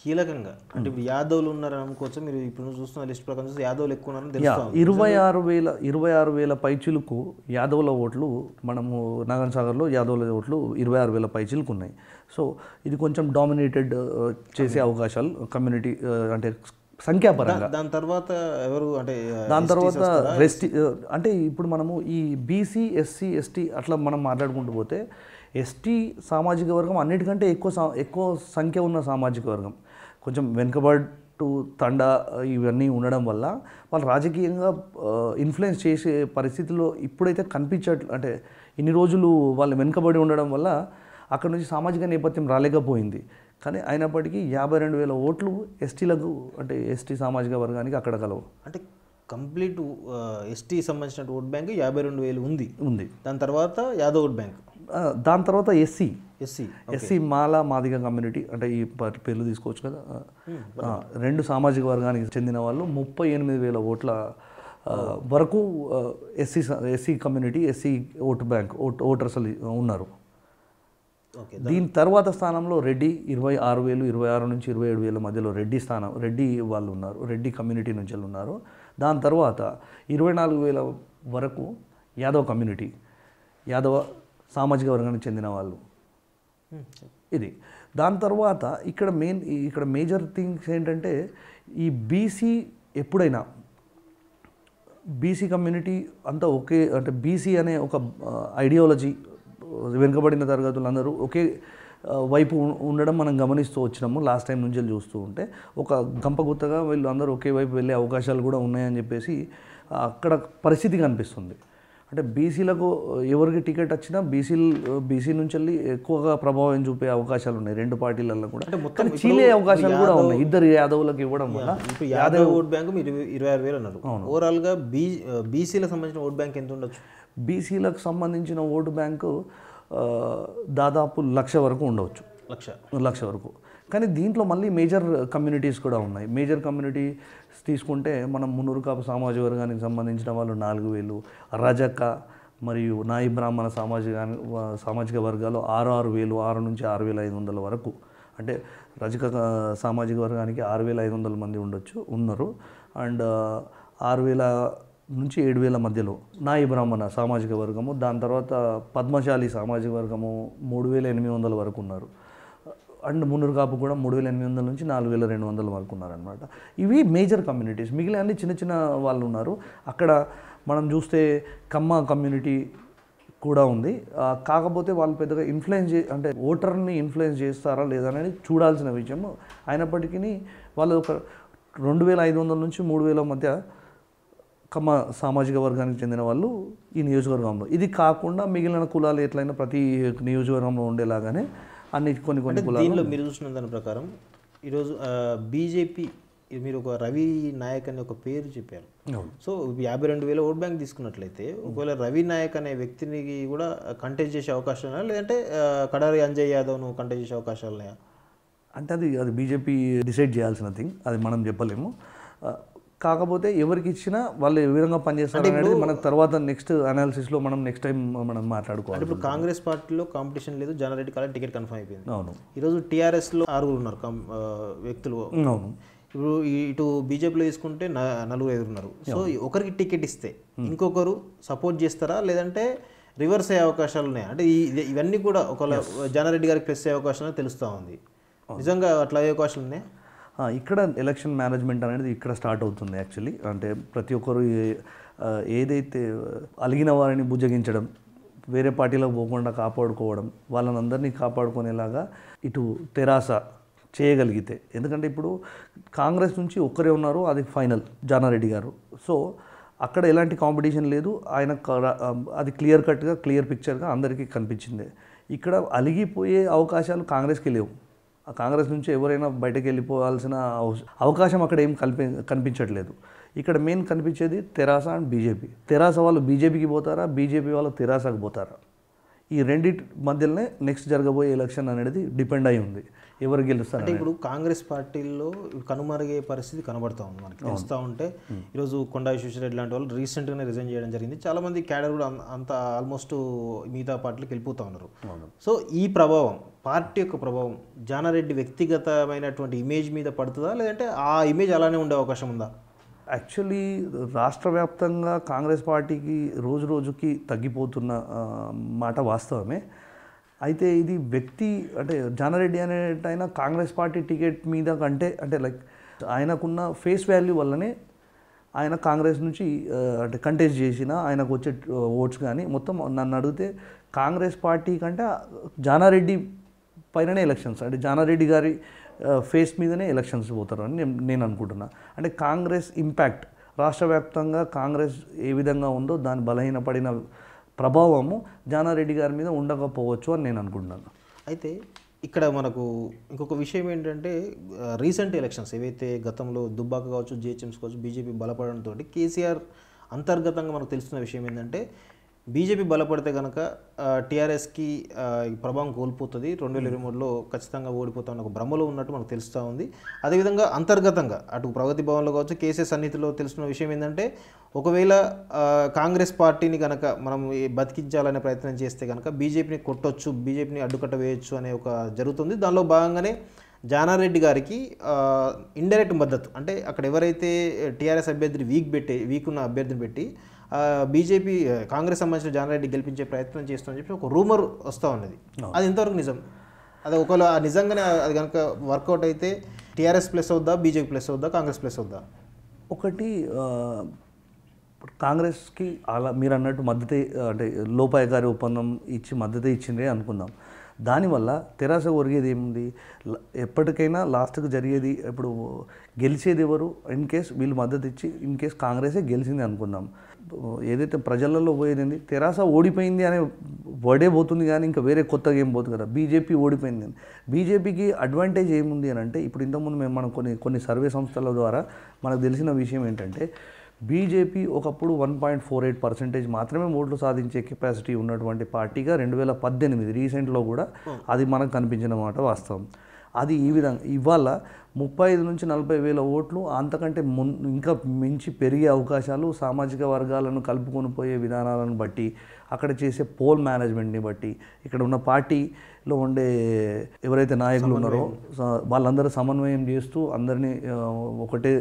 కీలకంగా అంటే యాదవ్లు ఉన్నారని అనుకోవచ్చు మీరు ఇప్పుడు చూస్తున్న లిస్ట్ ప్రకారం యాదవ్లు ఎక్కువ ఉన్నారని ఇరవై ఆరు వేల ఇరవై ఆరు వేల పైచిలకు యాదవ్ల ఓట్లు మనము నాగన్ సాగర్లో యాదవ్ల ఓట్లు ఇరవై ఆరు వేల పైచిలకు ఉన్నాయి సో ఇది కొంచెం డామినేటెడ్ చేసే అవకాశాలు కమ్యూనిటీ అంటే సంఖ్యాపరంగా దాని తర్వాత ఎవరు అంటే దాని తర్వాత ఎస్టీ అంటే ఇప్పుడు మనము ఈ బీసీ ఎస్సీ ఎస్టీ అట్లా మనం మాట్లాడుకుంటూ పోతే ఎస్టీ సామాజిక వర్గం అన్నిటికంటే ఎక్కువ ఎక్కువ సంఖ్య ఉన్న సామాజిక వర్గం కొంచెం వెనుకబడు తండ ఇవన్నీ ఉండడం వల్ల వాళ్ళు రాజకీయంగా ఇన్ఫ్లుయెన్స్ చేసే పరిస్థితిలో ఇప్పుడైతే కనిపించట్లు అంటే ఇన్ని రోజులు వాళ్ళు వెనుకబడి ఉండడం వల్ల అక్కడ నుంచి సామాజిక నేపథ్యం రాలేకపోయింది కానీ అయినప్పటికీ యాభై రెండు వేల ఓట్లు ఎస్టీలకు అంటే ఎస్టీ సామాజిక వర్గానికి అక్కడ కలవు అంటే కంప్లీట్ ఎస్టీ సంబంధించిన ఓట్ బ్యాంక్ యాభై రెండు వేలు ఉంది ఉంది దాని తర్వాత యాదవ్ ఓట్ బ్యాంక్ దాని తర్వాత SC SC SC Mala Madiga community అంటే ఈ పేర్లు తీసుకోవచ్చు కదా రెండు సామాజిక వర్గానికి చెందిన వాళ్ళు ముప్పై ఎనిమిది వేల ఓట్ల వరకు SC SC community SC vote bank vote voters ఉన్నారు దీని తర్వాత స్థానంలో రెడ్డి ఇరవై ఆరు వేలు ఇరవై ఆరు నుంచి ఇరవై ఏడు వేల మధ్యలో రెడ్డి స్థానం రెడ్డి వాళ్ళు ఉన్నారు రెడ్డి కమ్యూనిటీ నుంచి ఉన్నారు దాని తర్వాత ఇరవై నాలుగు వేల వరకు యాదవ్ కమ్యూనిటీ యాదవ సామాజిక వర్గానికి చెందిన వాళ్ళు ఇది దాని తర్వాత ఇక్కడ మెయిన్ ఇక్కడ మేజర్ థింగ్స్ ఏంటంటే ఈ బీసీ ఎప్పుడైనా బీసీ కమ్యూనిటీ అంతా ఒకే అంటే బీసీ అనే ఒక ఐడియాలజీ వెనుకబడిన తరగతులు అందరూ ఒకే వైపు ఉండడం మనం గమనిస్తూ వచ్చినాము లాస్ట్ టైం నుంచి చూస్తూ ఉంటే ఒక గంపగుత్తగా వీళ్ళు అందరూ ఒకే వైపు వెళ్ళే అవకాశాలు కూడా ఉన్నాయని చెప్పేసి అక్కడ పరిస్థితి కనిపిస్తుంది అంటే బీసీలకు ఎవరికి టికెట్ వచ్చినా బీసీ బీసీ నుంచి వెళ్ళి ఎక్కువగా ప్రభావం చూపే అవకాశాలు ఉన్నాయి రెండు పార్టీలలో కూడా అంటే మొత్తం చీలే అవకాశాలు కూడా ఉన్నాయి ఇద్దరు యాదవులకు ఇవ్వడం వల్ల యాదవ్ ఓట్ బ్యాంక్ మీరు ఇరవై ఆరు వేలు అన్నారు ఓవరాల్గా బీ బీసీలకు సంబంధించిన ఓట్ బ్యాంక్ ఎంత ఉండొచ్చు బీసీలకు సంబంధించిన ఓటు బ్యాంకు దాదాపు లక్ష వరకు ఉండవచ్చు లక్ష లక్ష వరకు కానీ దీంట్లో మళ్ళీ మేజర్ కమ్యూనిటీస్ కూడా ఉన్నాయి మేజర్ కమ్యూనిటీస్ తీసుకుంటే మనం మున్నూరు కాపు సామాజ వర్గానికి సంబంధించిన వాళ్ళు నాలుగు వేలు రజక మరియు నాయి బ్రాహ్మణ సామాజిక సామాజిక వర్గాలు ఆరు ఆరు వేలు ఆరు నుంచి ఆరు వేల ఐదు వందల వరకు అంటే రజక సామాజిక వర్గానికి ఆరు వేల ఐదు వందల మంది ఉండొచ్చు ఉన్నారు అండ్ ఆరు వేల నుంచి ఏడు వేల మధ్యలో నాయి బ్రాహ్మణ సామాజిక వర్గము దాని తర్వాత పద్మశాలి సామాజిక వర్గము మూడు వేల ఎనిమిది వందల వరకు ఉన్నారు అండ్ మున్నూరు కాపు కూడా మూడు వేల ఎనిమిది వందల నుంచి నాలుగు వేల రెండు వందల వరకు ఉన్నారనమాట ఇవి మేజర్ కమ్యూనిటీస్ మిగిలిన అన్ని చిన్న చిన్న వాళ్ళు ఉన్నారు అక్కడ మనం చూస్తే కమ్మ కమ్యూనిటీ కూడా ఉంది కాకపోతే వాళ్ళు పెద్దగా ఇన్ఫ్లుయెన్స్ చే అంటే ఓటర్ని ఇన్ఫ్లుయెన్స్ చేస్తారా లేదా అనేది చూడాల్సిన విషయం అయినప్పటికీ వాళ్ళు ఒక రెండు వేల ఐదు వందల నుంచి మూడు వేల మధ్య కమ్మ సామాజిక వర్గానికి చెందిన వాళ్ళు ఈ నియోజకవర్గంలో ఇది కాకుండా మిగిలిన కులాలు ఎట్లయినా ప్రతి నియోజకవర్గంలో ఉండేలాగానే అన్ని కొన్ని కొన్ని కులాలు మీరు చూసిన దాని ప్రకారం ఈరోజు బీజేపీ మీరు ఒక రవి నాయక్ అనే ఒక పేరు చెప్పారు సో యాభై రెండు వేల ఓట్ బ్యాంక్ తీసుకున్నట్లయితే ఒకవేళ రవి నాయక్ అనే వ్యక్తిని కూడా కంటెస్ట్ చేసే అవకాశం లేదంటే కడారి అంజయ్ యాదవ్ను కంటెస్ట్ చేసే అవకాశాలు ఉన్నాయా అంటే అది అది బీజేపీ డిసైడ్ చేయాల్సిన థింగ్ అది మనం చెప్పలేము కాకపోతే ఎవరికి ఇచ్చినా వాళ్ళు ఏ విధంగా పనిచేస్తారు అనేది మన తర్వాత నెక్స్ట్ అనాలిసిస్లో మనం నెక్స్ట్ టైం మనం మాట్లాడుకోవాలి ఇప్పుడు కాంగ్రెస్ పార్టీలో కాంపిటీషన్ లేదు జానారెడ్డి కాలేజ్ టికెట్ కన్ఫర్మ్ అయిపోయింది అవును ఈరోజు టీఆర్ఎస్లో ఆరుగురు ఉన్నారు వ్యక్తులు అవును ఇప్పుడు ఇటు బీజేపీలో తీసుకుంటే నలుగురు ఐదు ఉన్నారు సో ఒకరికి టికెట్ ఇస్తే ఇంకొకరు సపోర్ట్ చేస్తారా లేదంటే రివర్స్ అయ్యే అవకాశాలు ఉన్నాయి అంటే ఇవన్నీ కూడా ఒకవేళ జానారెడ్డి గారికి ప్రెస్ అయ్యే అవకాశాలు తెలుస్తూ ఉంది నిజంగా అట్లా అయ్యే అవకాశాలు ఉన్నాయి ఇక్కడ ఎలక్షన్ మేనేజ్మెంట్ అనేది ఇక్కడ స్టార్ట్ అవుతుంది యాక్చువల్లీ అంటే ప్రతి ఒక్కరు ఏదైతే అలిగిన వారిని భుజగించడం వేరే పార్టీలో పోకుండా కాపాడుకోవడం వాళ్ళని అందరినీ కాపాడుకునేలాగా ఇటు తెరాస చేయగలిగితే ఎందుకంటే ఇప్పుడు కాంగ్రెస్ నుంచి ఒక్కరే ఉన్నారు అది ఫైనల్ జానారెడ్డి గారు సో అక్కడ ఎలాంటి కాంపిటీషన్ లేదు ఆయన అది క్లియర్ కట్గా క్లియర్ పిక్చర్గా అందరికీ కనిపించింది ఇక్కడ అలిగిపోయే అవకాశాలు కాంగ్రెస్కి లేవు కాంగ్రెస్ నుంచి ఎవరైనా బయటకు వెళ్ళిపోవాల్సిన అవకాశం అక్కడ ఏం కల్పి కనిపించట్లేదు ఇక్కడ మెయిన్ కనిపించేది తెరాస అండ్ బీజేపీ తెరాస వాళ్ళు బీజేపీకి పోతారా బీజేపీ వాళ్ళు తెరాసకు పోతారా ఈ రెండింటి మధ్యలోనే నెక్స్ట్ జరగబోయే ఎలక్షన్ అనేది డిపెండ్ అయి ఉంది ఎవరు గెలుస్తారు అంటే ఇప్పుడు కాంగ్రెస్ పార్టీల్లో కనుమరుగే పరిస్థితి కనబడుతూ ఉంది మనకి తెలుస్తూ ఉంటే ఈరోజు కొండా విశ్వేశ్వరరెడ్డి లాంటి వాళ్ళు రీసెంట్గానే రిజైన్ చేయడం జరిగింది చాలామంది క్యాడర్ కూడా అంత ఆల్మోస్ట్ మిగతా పార్టీలకు వెళ్ళిపోతూ ఉన్నారు సో ఈ ప్రభావం పార్టీ యొక్క ప్రభావం జానారెడ్డి వ్యక్తిగతమైనటువంటి ఇమేజ్ మీద పడుతుందా లేదంటే ఆ ఇమేజ్ అలానే ఉండే అవకాశం ఉందా యాక్చువల్లీ రాష్ట్ర వ్యాప్తంగా కాంగ్రెస్ పార్టీకి రోజు రోజుకి తగ్గిపోతున్న మాట వాస్తవమే అయితే ఇది వ్యక్తి అంటే జానారెడ్డి అనేటైనా కాంగ్రెస్ పార్టీ టికెట్ మీద కంటే అంటే లైక్ ఆయనకున్న ఫేస్ వాల్యూ వల్లనే ఆయన కాంగ్రెస్ నుంచి అంటే కంటెస్ట్ చేసిన ఆయనకు వచ్చే ఓట్స్ కానీ మొత్తం నన్ను అడిగితే కాంగ్రెస్ పార్టీ కంటే జానారెడ్డి పైననే ఎలక్షన్స్ అంటే జానారెడ్డి గారి ఫేస్ మీదనే ఎలక్షన్స్ పోతారు అని నేను అనుకుంటున్నా అంటే కాంగ్రెస్ ఇంపాక్ట్ రాష్ట్ర వ్యాప్తంగా కాంగ్రెస్ ఏ విధంగా ఉందో దాని బలహీనపడిన ప్రభావము జానారెడ్డి గారి మీద ఉండకపోవచ్చు అని నేను అనుకుంటున్నాను అయితే ఇక్కడ మనకు ఇంకొక విషయం ఏంటంటే రీసెంట్ ఎలక్షన్స్ ఏవైతే గతంలో దుబ్బాక కావచ్చు జిహెచ్ఎంస్ కావచ్చు బీజేపీ బలపడంతో కేసీఆర్ అంతర్గతంగా మనకు తెలిసిన విషయం ఏంటంటే బీజేపీ బలపడితే కనుక టీఆర్ఎస్కి ప్రభావం కోల్పోతుంది రెండు వేల ఇరవై మూడులో ఖచ్చితంగా ఓడిపోతామని ఒక భ్రమలో ఉన్నట్టు మనకు తెలుస్తూ ఉంది అదేవిధంగా అంతర్గతంగా అటు ప్రగతి భవన్లో కావచ్చు కేసీఆర్ సన్నిధిలో తెలుసుకున్న విషయం ఏంటంటే ఒకవేళ కాంగ్రెస్ పార్టీని కనుక మనం బతికించాలనే ప్రయత్నం చేస్తే కనుక బీజేపీని కొట్టొచ్చు బీజేపీని అడ్డుకట్ట వేయొచ్చు అనే ఒక జరుగుతుంది దానిలో భాగంగానే జానారెడ్డి గారికి ఇండైరెక్ట్ మద్దతు అంటే అక్కడ ఎవరైతే టీఆర్ఎస్ అభ్యర్థిని వీక్ పెట్టి వీక్ ఉన్న అభ్యర్థిని పెట్టి బీజేపీ కాంగ్రెస్ సంబంధించిన జానారెడ్డి గెలిపించే ప్రయత్నం చేస్తుందని చెప్పి ఒక రూమర్ వస్తూ ఉన్నది అది ఇంతవరకు నిజం అది ఒకవేళ నిజంగానే అది కనుక వర్కౌట్ అయితే టీఆర్ఎస్ ప్లస్ అవుద్దా బీజేపీ ప్లస్ అవుద్దా కాంగ్రెస్ ప్లస్ అవుద్దా ఒకటి కాంగ్రెస్కి అలా మీరు అన్నట్టు మద్దతే అంటే లోపాయకారి ఒప్పందం ఇచ్చి మద్దతే ఇచ్చింది అనుకుందాం దానివల్ల తెరాస ఒరిగేది ఏముంది ఎప్పటికైనా లాస్ట్కి జరిగేది ఇప్పుడు గెలిచేది ఎవరు ఇన్ కేస్ వీళ్ళు మద్దతు ఇచ్చి ఇన్ కేస్ కాంగ్రెసే గెలిచింది అనుకుందాం ఏదైతే ప్రజలలో పోయేది తెరాస ఓడిపోయింది అనే వర్డే పోతుంది కానీ ఇంకా వేరే కొత్తగా ఏం పోతుంది కదా బీజేపీ ఓడిపోయింది అని బీజేపీకి అడ్వాంటేజ్ ఏముంది అని అంటే ఇప్పుడు ఇంతకుముందు మేము మనం కొన్ని కొన్ని సర్వే సంస్థల ద్వారా మనకు తెలిసిన విషయం ఏంటంటే బీజేపీ ఒకప్పుడు one point four eight percentage మాత్రమే ఓట్లు సాధించే కెపాసిటీ ఉన్నటువంటి పార్టీగా రెండు వేల పద్దెనిమిది రీసెంట్లో కూడా అది మనకు కనిపించిన మాట వాస్తవం అది ఈ విధంగా ఇవాళ ముప్పై ఐదు నుంచి నలభై వేల ఓట్లు అంతకంటే ము ఇంకా మించి పెరిగే అవకాశాలు సామాజిక వర్గాలను కలుపుకొని పోయే విధానాలను బట్టి అక్కడ చేసే పోల్ మేనేజ్మెంట్ని బట్టి ఇక్కడ ఉన్న పార్టీలో ఉండే ఎవరైతే నాయకులు ఉన్నారో వాళ్ళందరూ సమన్వయం చేస్తూ అందరినీ ఒకటే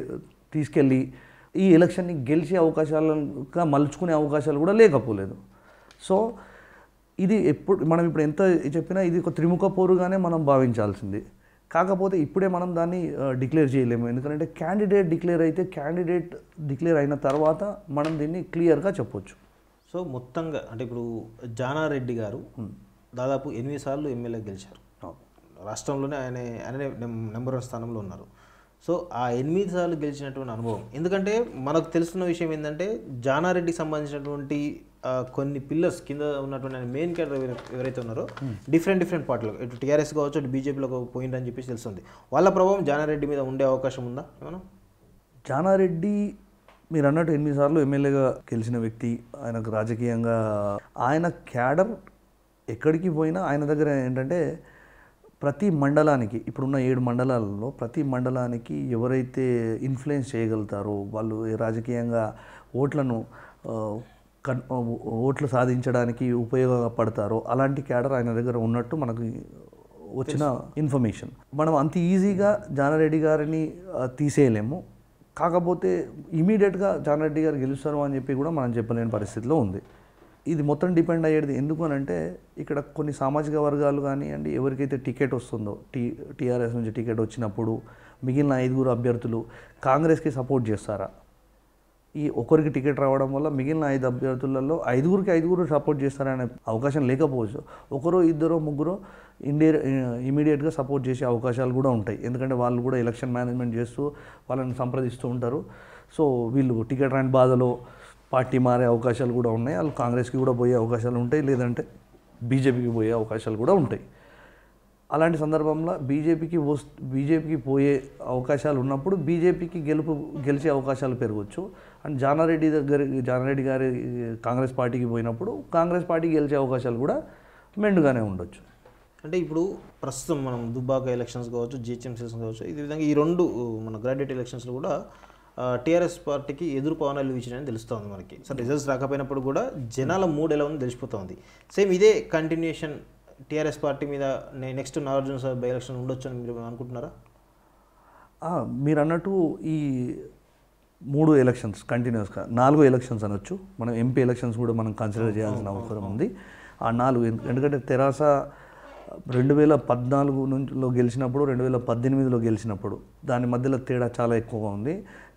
తీసుకెళ్ళి ఈ ఎలక్షన్ని గెలిచే అవకాశాలుగా మలుచుకునే అవకాశాలు కూడా లేకపోలేదు సో ఇది ఎప్పుడు మనం ఇప్పుడు ఎంత చెప్పినా ఇది ఒక త్రిముఖ పోరుగానే మనం భావించాల్సింది కాకపోతే ఇప్పుడే మనం దాన్ని డిక్లేర్ చేయలేము ఎందుకంటే క్యాండిడేట్ డిక్లేర్ అయితే క్యాండిడేట్ డిక్లేర్ అయిన తర్వాత మనం దీన్ని క్లియర్గా చెప్పొచ్చు సో మొత్తంగా అంటే ఇప్పుడు జానారెడ్డి గారు దాదాపు ఎనిమిది సార్లు ఎమ్మెల్యే గెలిచారు రాష్ట్రంలోనే ఆయన ఆయననే నెంబర్ వన్ స్థానంలో ఉన్నారు సో ఆ ఎనిమిది సార్లు గెలిచినటువంటి అనుభవం ఎందుకంటే మనకు తెలుస్తున్న విషయం ఏంటంటే జానారెడ్డికి సంబంధించినటువంటి కొన్ని పిల్లర్స్ కింద ఉన్నటువంటి మెయిన్ క్యాడర్ ఎవరైతే ఉన్నారో డిఫరెంట్ డిఫరెంట్ పార్టీలకు ఇటు టీఆర్ఎస్ కావచ్చు ఇటు బీజేపీలో పోయిందని చెప్పేసి తెలుస్తుంది వాళ్ళ ప్రభావం జానారెడ్డి మీద ఉండే అవకాశం ఉందా ఏమన్నా జానారెడ్డి మీరు అన్నట్టు సార్లు ఎమ్మెల్యేగా గెలిచిన వ్యక్తి ఆయనకు రాజకీయంగా ఆయన క్యాడర్ ఎక్కడికి పోయినా ఆయన దగ్గర ఏంటంటే ప్రతి మండలానికి ఇప్పుడున్న ఏడు మండలాలలో ప్రతి మండలానికి ఎవరైతే ఇన్ఫ్లుయెన్స్ చేయగలుగుతారో వాళ్ళు రాజకీయంగా ఓట్లను ఓట్లు సాధించడానికి ఉపయోగపడతారో అలాంటి క్యాడర్ ఆయన దగ్గర ఉన్నట్టు మనకు వచ్చిన ఇన్ఫర్మేషన్ మనం అంత ఈజీగా జానారెడ్డి గారిని తీసేయలేము కాకపోతే ఇమీడియట్గా జానారెడ్డి గారు గెలుస్తారు అని చెప్పి కూడా మనం చెప్పలేని పరిస్థితిలో ఉంది ఇది మొత్తం డిపెండ్ అయ్యేది ఎందుకు అని అంటే ఇక్కడ కొన్ని సామాజిక వర్గాలు కానీ అండి ఎవరికైతే టికెట్ వస్తుందో టీ టీఆర్ఎస్ నుంచి టికెట్ వచ్చినప్పుడు మిగిలిన ఐదుగురు అభ్యర్థులు కాంగ్రెస్కి సపోర్ట్ చేస్తారా ఈ ఒకరికి టికెట్ రావడం వల్ల మిగిలిన ఐదు అభ్యర్థులలో ఐదుగురికి ఐదుగురు సపోర్ట్ చేస్తారనే అవకాశం లేకపోవచ్చు ఒకరో ఇద్దరు ముగ్గురు ఇండియర్ ఇమీడియట్గా సపోర్ట్ చేసే అవకాశాలు కూడా ఉంటాయి ఎందుకంటే వాళ్ళు కూడా ఎలక్షన్ మేనేజ్మెంట్ చేస్తూ వాళ్ళని సంప్రదిస్తూ ఉంటారు సో వీళ్ళు టికెట్ రాని బాధలో పార్టీ మారే అవకాశాలు కూడా ఉన్నాయి వాళ్ళు కాంగ్రెస్కి కూడా పోయే అవకాశాలు ఉంటాయి లేదంటే బీజేపీకి పోయే అవకాశాలు కూడా ఉంటాయి అలాంటి సందర్భంలో బీజేపీకి బీజేపీకి పోయే అవకాశాలు ఉన్నప్పుడు బీజేపీకి గెలుపు గెలిచే అవకాశాలు పెరగవచ్చు అండ్ జానారెడ్డి దగ్గర జానారెడ్డి గారి కాంగ్రెస్ పార్టీకి పోయినప్పుడు కాంగ్రెస్ పార్టీకి గెలిచే అవకాశాలు కూడా మెండుగానే ఉండొచ్చు అంటే ఇప్పుడు ప్రస్తుతం మనం దుబ్బాక ఎలక్షన్స్ కావచ్చు జిహెచ్ఎంసీ కావచ్చు ఇదే విధంగా ఈ రెండు మన గ్రాడ్యుయేట్ ఎలక్షన్స్లో కూడా టీఆర్ఎస్ పార్టీకి ఎదురు పవనాలు ఇచ్చినాయని తెలుస్తుంది మనకి సార్ రిజల్ట్స్ రాకపోయినప్పుడు కూడా జనాల మూడ్ ఎలా ఉంది తెలిసిపోతుంది సేమ్ ఇదే కంటిన్యూషన్ టీఆర్ఎస్ పార్టీ మీద next Nagarjuna Sagar by election ఉండొచ్చు అని మీరు అనుకుంటున్నారా మీరు అన్నట్టు ఈ మూడు ఎలక్షన్స్ కంటిన్యూస్గా నాలుగు ఎలక్షన్స్ అనొచ్చు మనం ఎంపీ ఎలక్షన్స్ కూడా మనం కన్సిడర్ చేయాల్సిన అవసరం ఉంది ఆ నాలుగు ఎందుకంటే తెరాస రెండు వేల పద్నాలుగు నుంచిలో గెలిచినప్పుడు రెండు వేల పద్దెనిమిదిలో గెలిచినప్పుడు దాని మధ్యలో తేడా చాలా ఎక్కువగా ఉంది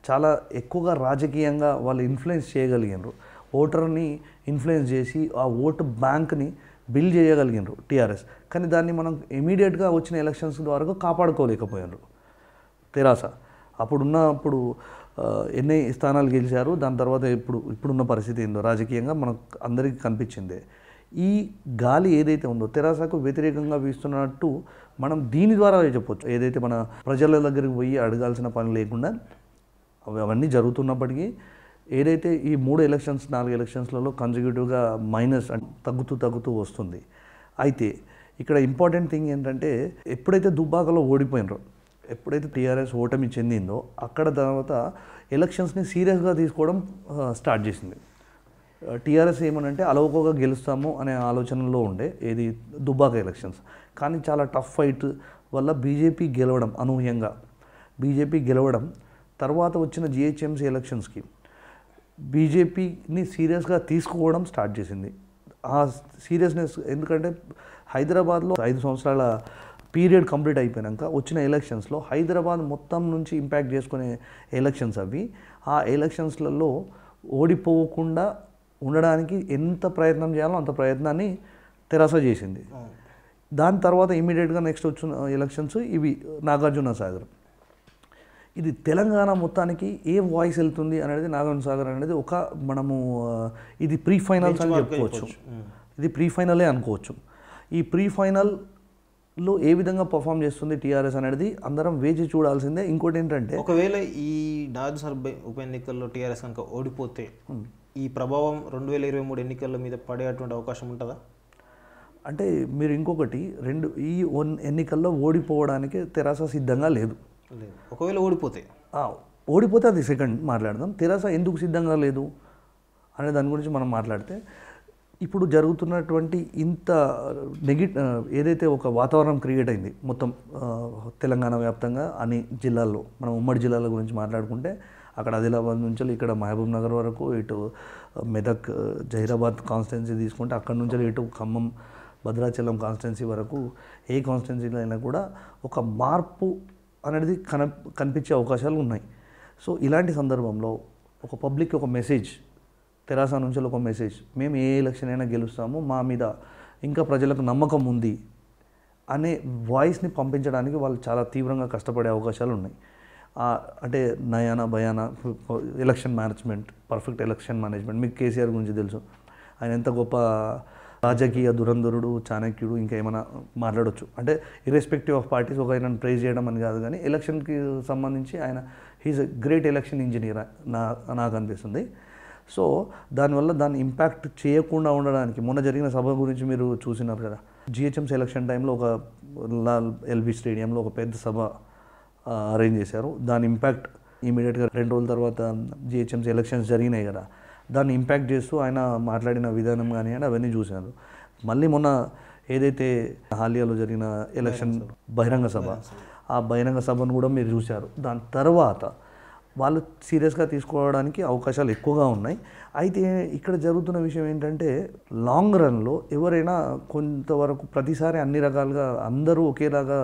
చాలా ఎక్కువగా రాజకీయంగా వాళ్ళు ఇన్ఫ్లుయెన్స్ చేయగలిగినారు ఓటర్ని ఇన్ఫ్లుయెన్స్ చేసి ఆ ఓటు బ్యాంక్ని బిల్డ్ చేయగలిగినారు టీఆర్ఎస్ కానీ దాన్ని మనం ఇమీడియట్గా వచ్చిన ఎలక్షన్స్ ద్వారా కాపాడుకోలేకపోయినారు తెరాస అప్పుడున్నప్పుడు ఎన్ని స్థానాలు గెలిచారు దాని తర్వాత ఇప్పుడు ఇప్పుడున్న పరిస్థితి ఏందో రాజకీయంగా మనకు అందరికీ కనిపించిందే ఈ గాలి ఏదైతే ఉందో తెరాసకు వ్యతిరేకంగా వీస్తున్నట్టు మనం దీని ద్వారా చెప్పొచ్చు ఏదైతే మన ప్రజల దగ్గరికి పోయి అడగాల్సిన పని లేకుండా అవన్నీ జరుగుతున్నప్పటికీ ఏదైతే ఈ మూడు ఎలక్షన్స్ నాలుగు ఎలక్షన్స్లలో కన్జిక్యూటివ్గా మైనస్ తగ్గుతూ తగ్గుతూ వస్తుంది అయితే ఇక్కడ ఇంపార్టెంట్ థింగ్ ఏంటంటే ఎప్పుడైతే దుబ్బాకలో ఓడిపోయినరో ఎప్పుడైతే టీఆర్ఎస్ ఓటమి చెందిందో అక్కడ తర్వాత ఎలక్షన్స్ని సీరియస్గా తీసుకోవడం స్టార్ట్ చేసింది టీఆర్ఎస్ ఏమనంటే అలవకోగా గెలుస్తాము అనే ఆలోచనలో ఉండే ఏది దుబ్బాక ఎలక్షన్స్ కానీ చాలా టఫ్ ఫైట్ వల్ల బీజేపీ గెలవడం అనూహ్యంగా బీజేపీ గెలవడం తర్వాత వచ్చిన జిహెచ్ఎంసీ ఎలక్షన్స్కి బీజేపీని సీరియస్గా తీసుకోవడం స్టార్ట్ చేసింది ఆ సీరియస్నెస్ ఎందుకంటే హైదరాబాద్లో ఐదు సంవత్సరాల పీరియడ్ కంప్లీట్ అయిపోయాక వచ్చిన ఎలక్షన్స్లో హైదరాబాద్ మొత్తం నుంచి ఇంపాక్ట్ చేసుకునే ఎలక్షన్స్ అవి ఆ ఎలక్షన్స్లలో ఓడిపోకుండా ఉండడానికి ఎంత ప్రయత్నం చేయాలో అంత ప్రయత్నాన్ని తెరాస చేసింది దాని తర్వాత ఇమీడియట్గా నెక్స్ట్ వచ్చిన ఎలక్షన్స్ ఇవి నాగార్జున సాగర్ ఇది తెలంగాణ మొత్తానికి ఏ వాయిస్ వెళ్తుంది అనేది నాగార్జున సాగర్ అనేది ఒక మనము ఇది ప్రీ ఫైనల్స్ అని చెప్పుకోవచ్చు ఇది ప్రీ ఫైనలే అనుకోవచ్చు ఈ ప్రీ ఫైనల్ లో ఏ విధంగా పర్ఫామ్ చేస్తుంది టీఆర్ఎస్ అనేది అందరం వేచి చూడాల్సిందే ఇంకోటి ఏంటంటే ఒకవేళ ఈ రాజ్యసభ ఉప ఎన్నికల్లో టీఆర్ఎస్ కనుక ఓడిపోతే ఈ ప్రభావం రెండు వేల ఇరవై మూడు ఎన్నికల మీద పడేటువంటి అవకాశం ఉంటుందా అంటే మీరు ఇంకొకటి రెండు ఈ వన్ ఎన్నికల్లో ఓడిపోవడానికి తెరాస సిద్ధంగా లేదు ఒకవేళ ఓడిపోతే ఓడిపోతే అది సెకండ్ మాట్లాడదాం తెరాస ఎందుకు సిద్ధంగా లేదు అనే దాని గురించి మనం మాట్లాడితే ఇప్పుడు జరుగుతున్నటువంటి ఇంత నెగిట్ ఏదైతే ఒక వాతావరణం క్రియేట్ అయింది మొత్తం తెలంగాణ వ్యాప్తంగా అన్ని జిల్లాల్లో మనం ఉమ్మడి జిల్లాల గురించి మాట్లాడుకుంటే అక్కడ ఆదిలాబాద్ నుంచి ఇక్కడ మహబూబ్ నగర్ వరకు ఇటు మెదక్ జహీరాబాద్ కాన్స్టిట్యున్సీ తీసుకుంటే అక్కడ నుంచి ఇటు ఖమ్మం భద్రాచలం కాన్స్టిట్యున్సీ వరకు ఏ కాన్స్టిట్యున్సీలో అయినా కూడా ఒక మార్పు అనేది కన కనిపించే అవకాశాలు ఉన్నాయి సో ఇలాంటి సందర్భంలో ఒక పబ్లిక్ ఒక మెసేజ్ తెరాస నుంచి ఒక మెసేజ్ మేము ఏ ఎలక్షన్ అయినా గెలుస్తాము మా మీద ఇంకా ప్రజలకు నమ్మకం ఉంది అనే వాయిస్ని పంపించడానికి వాళ్ళు చాలా తీవ్రంగా కష్టపడే అవకాశాలు ఉన్నాయి అంటే నయానా భయానా election management perfect election management మీకు కేసీఆర్ గురించి తెలుసు ఆయన ఎంత గొప్ప రాజకీయ దురంధరుడు చాణక్యుడు ఇంకా ఏమైనా మాట్లాడొచ్చు అంటే ఇర్రెస్పెక్టివ్ ఆఫ్ పార్టీస్ ఒక ఆయన ప్రైజ్ చేయడం అని కాదు కానీ ఎలక్షన్కి సంబంధించి ఆయన he's a great election engineer నా నాకు అనిపిస్తుంది సో దానివల్ల దాన్ని ఇంపాక్ట్ చేయకుండా ఉండడానికి మొన్న జరిగిన సభ గురించి మీరు చూసినారు కదా జిహెచ్ఎం సెలక్షన్ టైంలో ఒక లాల్ ఎల్బీ స్టేడియంలో ఒక పెద్ద సభ అరేంజ్ చేశారు దాని ఇంపాక్ట్ ఇమీడియట్గా రెండు రోజుల తర్వాత జిహెచ్ఎంసీ ఎలక్షన్స్ జరిగినాయి కదా దాన్ని ఇంపాక్ట్ చేస్తూ ఆయన మాట్లాడిన విధానం అని అవన్నీ చూశారు మళ్ళీ మొన్న ఏదైతే హాలియాలో జరిగిన ఎలక్షన్ బహిరంగ సభ ఆ బహిరంగ సభను కూడా మీరు చూశారు దాని తర్వాత వాళ్ళు సీరియస్గా తీసుకోవడానికి అవకాశాలు ఎక్కువగా ఉన్నాయి అయితే ఇక్కడ జరుగుతున్న విషయం ఏంటంటే లాంగ్ రన్లో ఎవరైనా కొంతవరకు ప్రతిసారి అన్ని రకాలుగా అందరూ ఒకేలాగా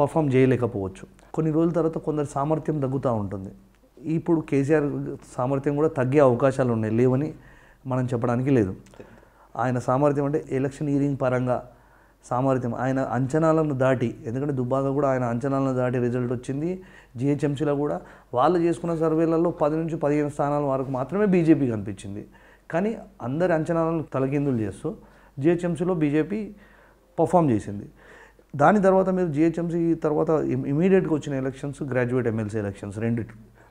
పర్ఫామ్ చేయలేకపోవచ్చు కొన్ని రోజుల తర్వాత కొందరు సామర్థ్యం తగ్గుతూ ఉంటుంది ఇప్పుడు కేసీఆర్ సామర్థ్యం కూడా తగ్గే అవకాశాలు ఉన్నాయి లేవని మనం చెప్పడానికి లేదు ఆయన సామర్థ్యం అంటే ఎలక్షన్ ఈరింగ్ పరంగా సామర్థ్యం ఆయన అంచనాలను దాటి ఎందుకంటే దుబ్బాక కూడా ఆయన అంచనాలను దాటి రిజల్ట్ వచ్చింది జిహెచ్ఎంసీలో కూడా వాళ్ళు చేసుకున్న సర్వేలలో పది నుంచి పదిహేను స్థానాల వరకు మాత్రమే బీజేపీ కనిపించింది కానీ అందరి అంచనాలను తలకిందులు చేస్తూ జిహెచ్ఎంసీలో బీజేపీ పర్ఫామ్ చేసింది దాని తర్వాత మీరు జిహెచ్ఎంసీ తర్వాత ఇమీడియట్గా వచ్చిన ఎలక్షన్స్ గ్రాడ్యుయేట్ ఎమ్మెల్సీ ఎలక్షన్స్ రెండు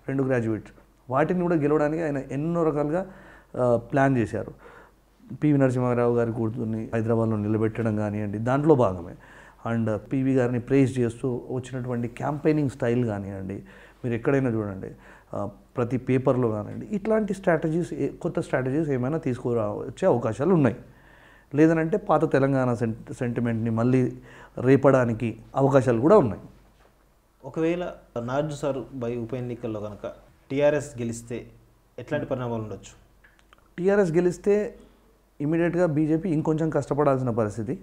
రెండు గ్రాడ్యుయేట్ వాటిని కూడా గెలవడానికి ఆయన ఎన్నో రకాలుగా ప్లాన్ చేశారు పివి నరసింహారావు గారి కూతుర్ని హైదరాబాద్లో నిలబెట్టడం కానివ్వండి దాంట్లో భాగమే అండ్ పీవీ గారిని ప్రేజ్ చేస్తూ వచ్చినటువంటి క్యాంపెయినింగ్ స్టైల్ కానివ్వండి మీరు ఎక్కడైనా చూడండి ప్రతి పేపర్లో కానివ్వండి ఇట్లాంటి స్ట్రాటజీస్ కొత్త స్ట్రాటజీస్ ఏమైనా తీసుకురా వచ్చే అవకాశాలు ఉన్నాయి లేదనంటే పాత తెలంగాణ సెంటిమెంట్ని మళ్ళీ రేపడానికి అవకాశాలు కూడా ఉన్నాయి ఒకవేళ నార్జు సార్ బై ఉప ఎన్నికల్లో కనుక టీఆర్ఎస్ గెలిస్తే ఎట్లాంటి పరిణామాలు ఉండొచ్చు టీఆర్ఎస్ గెలిస్తే ఇమీడియట్గా బీజేపీ ఇంకొంచెం కష్టపడాల్సిన పరిస్థితి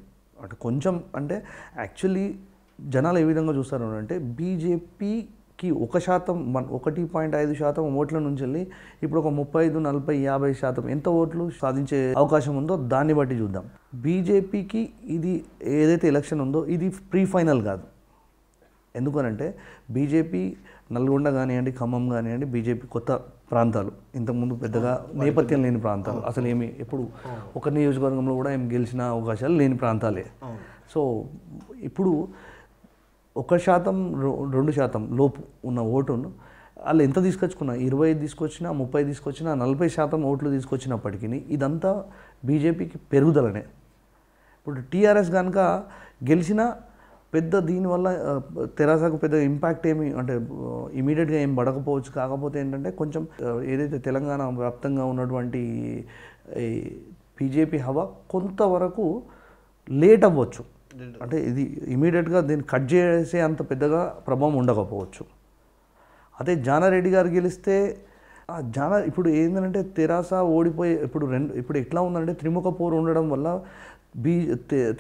అటు కొంచెం అంటే యాక్చువల్లీ జనాలు ఏ విధంగా చూస్తారు అంటే బీజేపీకి ఒక శాతం మన ఒకటి పాయింట్ ఐదు శాతం ఓట్ల నుంచి వెళ్ళి ఇప్పుడు ఒక ముప్పై ఐదు నలభై యాభై శాతం ఎంత ఓట్లు సాధించే అవకాశం ఉందో దాన్ని బట్టి చూద్దాం బీజేపీకి ఇది ఏదైతే ఎలక్షన్ ఉందో ఇది ప్రీ ఫైనల్ కాదు ఎందుకనంటే బీజేపీ నల్గొండ కానివ్వండి ఖమ్మం కానివ్వండి బీజేపీ కొత్త ప్రాంతాలు ఇంతకుముందు పెద్దగా నేపథ్యం లేని ప్రాంతాలు అసలు ఏమి ఎప్పుడు ఒక నియోజకవర్గంలో కూడా ఏం గెలిచిన అవకాశాలు లేని ప్రాంతాలే సో ఇప్పుడు ఒక శాతం రెండు శాతం లోపు ఉన్న ఓటును వాళ్ళు ఎంత తీసుకొచ్చుకున్నా ఇరవై తీసుకొచ్చినా ముప్పై తీసుకొచ్చినా నలభై శాతం ఓట్లు తీసుకొచ్చినప్పటికీ ఇదంతా బీజేపీకి పెరుగుదలనే ఇప్పుడు టీఆర్ఎస్ కనుక గెలిచినా పెద్ద దీనివల్ల తెరాసకు పెద్ద ఇంపాక్ట్ ఏమి అంటే ఇమీడియట్గా ఏం పడకపోవచ్చు కాకపోతే ఏంటంటే కొంచెం ఏదైతే తెలంగాణ వ్యాప్తంగా ఉన్నటువంటి బీజేపీ హవా కొంతవరకు లేట్ అవ్వచ్చు అంటే ఇది ఇమీడియట్గా దీన్ని కట్ చేసే అంత పెద్దగా ప్రభావం ఉండకపోవచ్చు అదే జానారెడ్డి గారు గెలిస్తే ఆ జాన ఇప్పుడు ఏంటంటే తెరాస ఓడిపోయి ఇప్పుడు రెండు ఇప్పుడు ఎట్లా ఉందంటే త్రిముఖ పోరు ఉండడం వల్ల బీ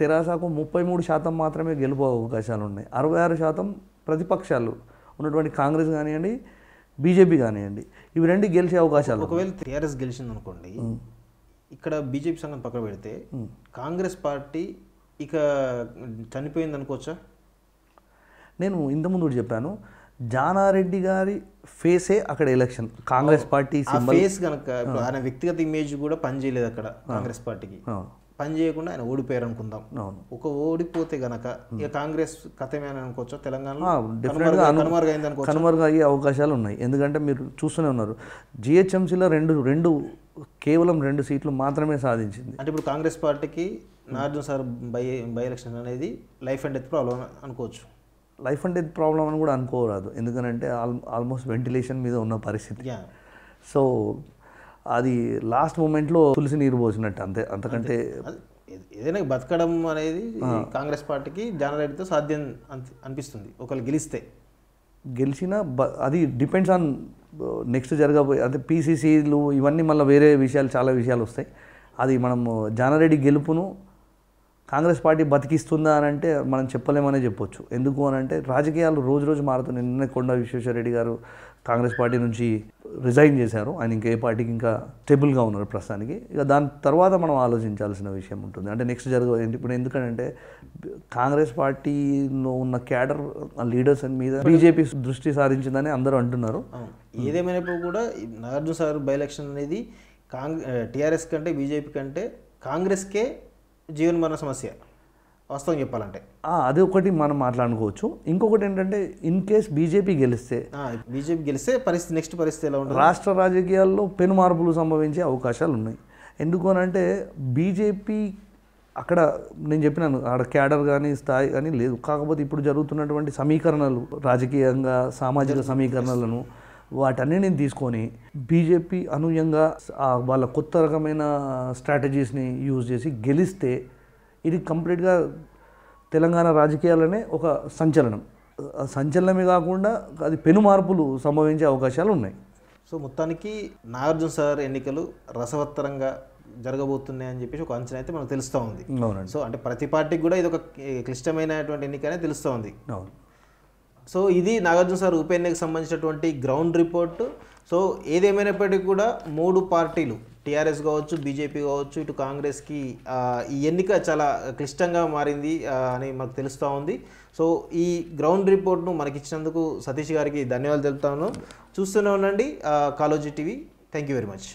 తెరాసాకు ముప్పై మూడు శాతం మాత్రమే గెలుపు అవకాశాలు ఉన్నాయి అరవై ఆరు శాతం ప్రతిపక్షాలు ఉన్నటువంటి కాంగ్రెస్ కానివ్వండి బీజేపీ కానివ్వండి ఇవి రెండు గెలిచే అవకాశాలు ఒకవేళ టీఆర్ఎస్ గెలిచింది అనుకోండి ఇక్కడ బీజేపీ సంఘం పక్కన పెడితే కాంగ్రెస్ పార్టీ ఇక చనిపోయింది అనుకోవచ్చా నేను ఇంతకుముందు ముందు చెప్పాను జానారెడ్డి గారి ఫేసే అక్కడ ఎలక్షన్ కాంగ్రెస్ పార్టీ ఫేస్ కనుక ఆయన వ్యక్తిగత ఇమేజ్ కూడా పనిచేయలేదు అక్కడ కాంగ్రెస్ పార్టీకి పని చేయకుండా ఆయన ఓడిపోయారు అనుకుందాం ఒక ఓడిపోతే గనక ఇక కాంగ్రెస్ కథమే అని అనుకోవచ్చు తెలంగాణలో కనుమరుగ అయ్యే అవకాశాలు ఉన్నాయి ఎందుకంటే మీరు చూస్తూనే ఉన్నారు జిహెచ్ఎంసీలో రెండు రెండు కేవలం రెండు సీట్లు మాత్రమే సాధించింది అంటే ఇప్పుడు కాంగ్రెస్ పార్టీకి Nagarjuna Sagar by by election అనేది లైఫ్ అండ్ డెత్ ప్రాబ్లం అనుకోవచ్చు లైఫ్ అండ్ డెత్ ప్రాబ్లం అని కూడా అనుకోరాదు ఎందుకంటే ఆల్ ఆల్మోస్ట్ వెంటిలేషన్ మీద ఉన్న పరిస్థితి సో అది లాస్ట్ మూమెంట్లో తులసి నీరు పోసినట్టు అంతే అంతకంటే ఏదైనా బతకడం అనేది కాంగ్రెస్ పార్టీకి జానారెడ్డితో సాధ్యం అనిపిస్తుంది ఒకళ్ళు గెలిస్తే గెలిచిన అది డిపెండ్స్ ఆన్ నెక్స్ట్ జరగబోయే అంటే పీసీసీలు ఇవన్నీ మళ్ళీ వేరే విషయాలు చాలా విషయాలు వస్తాయి అది మనము జానారెడ్డి గెలుపును కాంగ్రెస్ పార్టీ బతికిస్తుందా అని అంటే మనం చెప్పలేమనే చెప్పొచ్చు ఎందుకు అని అంటే రాజకీయాలు రోజు రోజు మారుతున్నాయి నిన్న కొండ విశ్వేశ్వరరెడ్డి గారు కాంగ్రెస్ పార్టీ నుంచి రిజైన్ చేశారు ఆయన ఇంకా ఏ పార్టీకి ఇంకా స్టేబుల్గా ఉన్నారు ప్రస్తుతానికి ఇక దాని తర్వాత మనం ఆలోచించాల్సిన విషయం ఉంటుంది అంటే నెక్స్ట్ జరగ ఇప్పుడు ఎందుకంటే కాంగ్రెస్ పార్టీలో ఉన్న క్యాడర్ లీడర్స్ మీద బీజేపీ దృష్టి సారించిందని అందరూ అంటున్నారు ఏదేమైనప్పుడు కూడా నాగార్జున సార్ బై ఎలక్షన్ అనేది కాంగ్ టీఆర్ఎస్ కంటే బీజేపీ కంటే కాంగ్రెస్కే జీవనమరణ సమస్య వాస్తవం చెప్పాలంటే అది ఒకటి మనం మాట్లాడుకోవచ్చు ఇంకొకటి ఏంటంటే ఇన్ కేస్ బీజేపీ గెలిస్తే బీజేపీ గెలిస్తే పరిస్థితి నెక్స్ట్ పరిస్థితి ఎలా ఉంటుంది రాష్ట్ర రాజకీయాల్లో పెను మార్పులు సంభవించే అవకాశాలు ఉన్నాయి ఎందుకు అంటే బీజేపీ అక్కడ నేను చెప్పినాను ఆడ క్యాడర్ కానీ స్థాయి కానీ లేదు కాకపోతే ఇప్పుడు జరుగుతున్నటువంటి సమీకరణలు రాజకీయంగా సామాజిక సమీకరణలను వాటన్నిటిని తీసుకొని బీజేపీ అనుయంగా వాళ్ళ కొత్త రకమైన స్ట్రాటజీస్ని యూజ్ చేసి గెలిస్తే ఇది కంప్లీట్గా తెలంగాణ రాజకీయాలనే ఒక సంచలనం సంచలనమే కాకుండా అది పెను మార్పులు సంభవించే అవకాశాలు ఉన్నాయి సో మొత్తానికి నాగార్జున సార్ ఎన్నికలు రసవత్తరంగా జరగబోతున్నాయని చెప్పేసి ఒక అంచనా అయితే మనకు తెలుస్తూ ఉంది సో అంటే ప్రతి పార్టీకి కూడా ఇది ఒక క్లిష్టమైనటువంటి అనేది తెలుస్తూ ఉంది అవును సో ఇది నాగార్జున సార్ ఉప ఎన్నిక సంబంధించినటువంటి గ్రౌండ్ రిపోర్ట్ సో ఏదేమైనప్పటికీ కూడా మూడు పార్టీలు టీఆర్ఎస్ కావచ్చు బీజేపీ కావచ్చు ఇటు కాంగ్రెస్కి ఈ ఎన్నిక చాలా క్లిష్టంగా మారింది అని మాకు తెలుస్తూ ఉంది సో ఈ గ్రౌండ్ రిపోర్ట్ను మనకి ఇచ్చినందుకు సతీష్ గారికి ధన్యవాదాలు తెలుపుతాను చూస్తూనే ఉండండి Kaloji TV thank you very much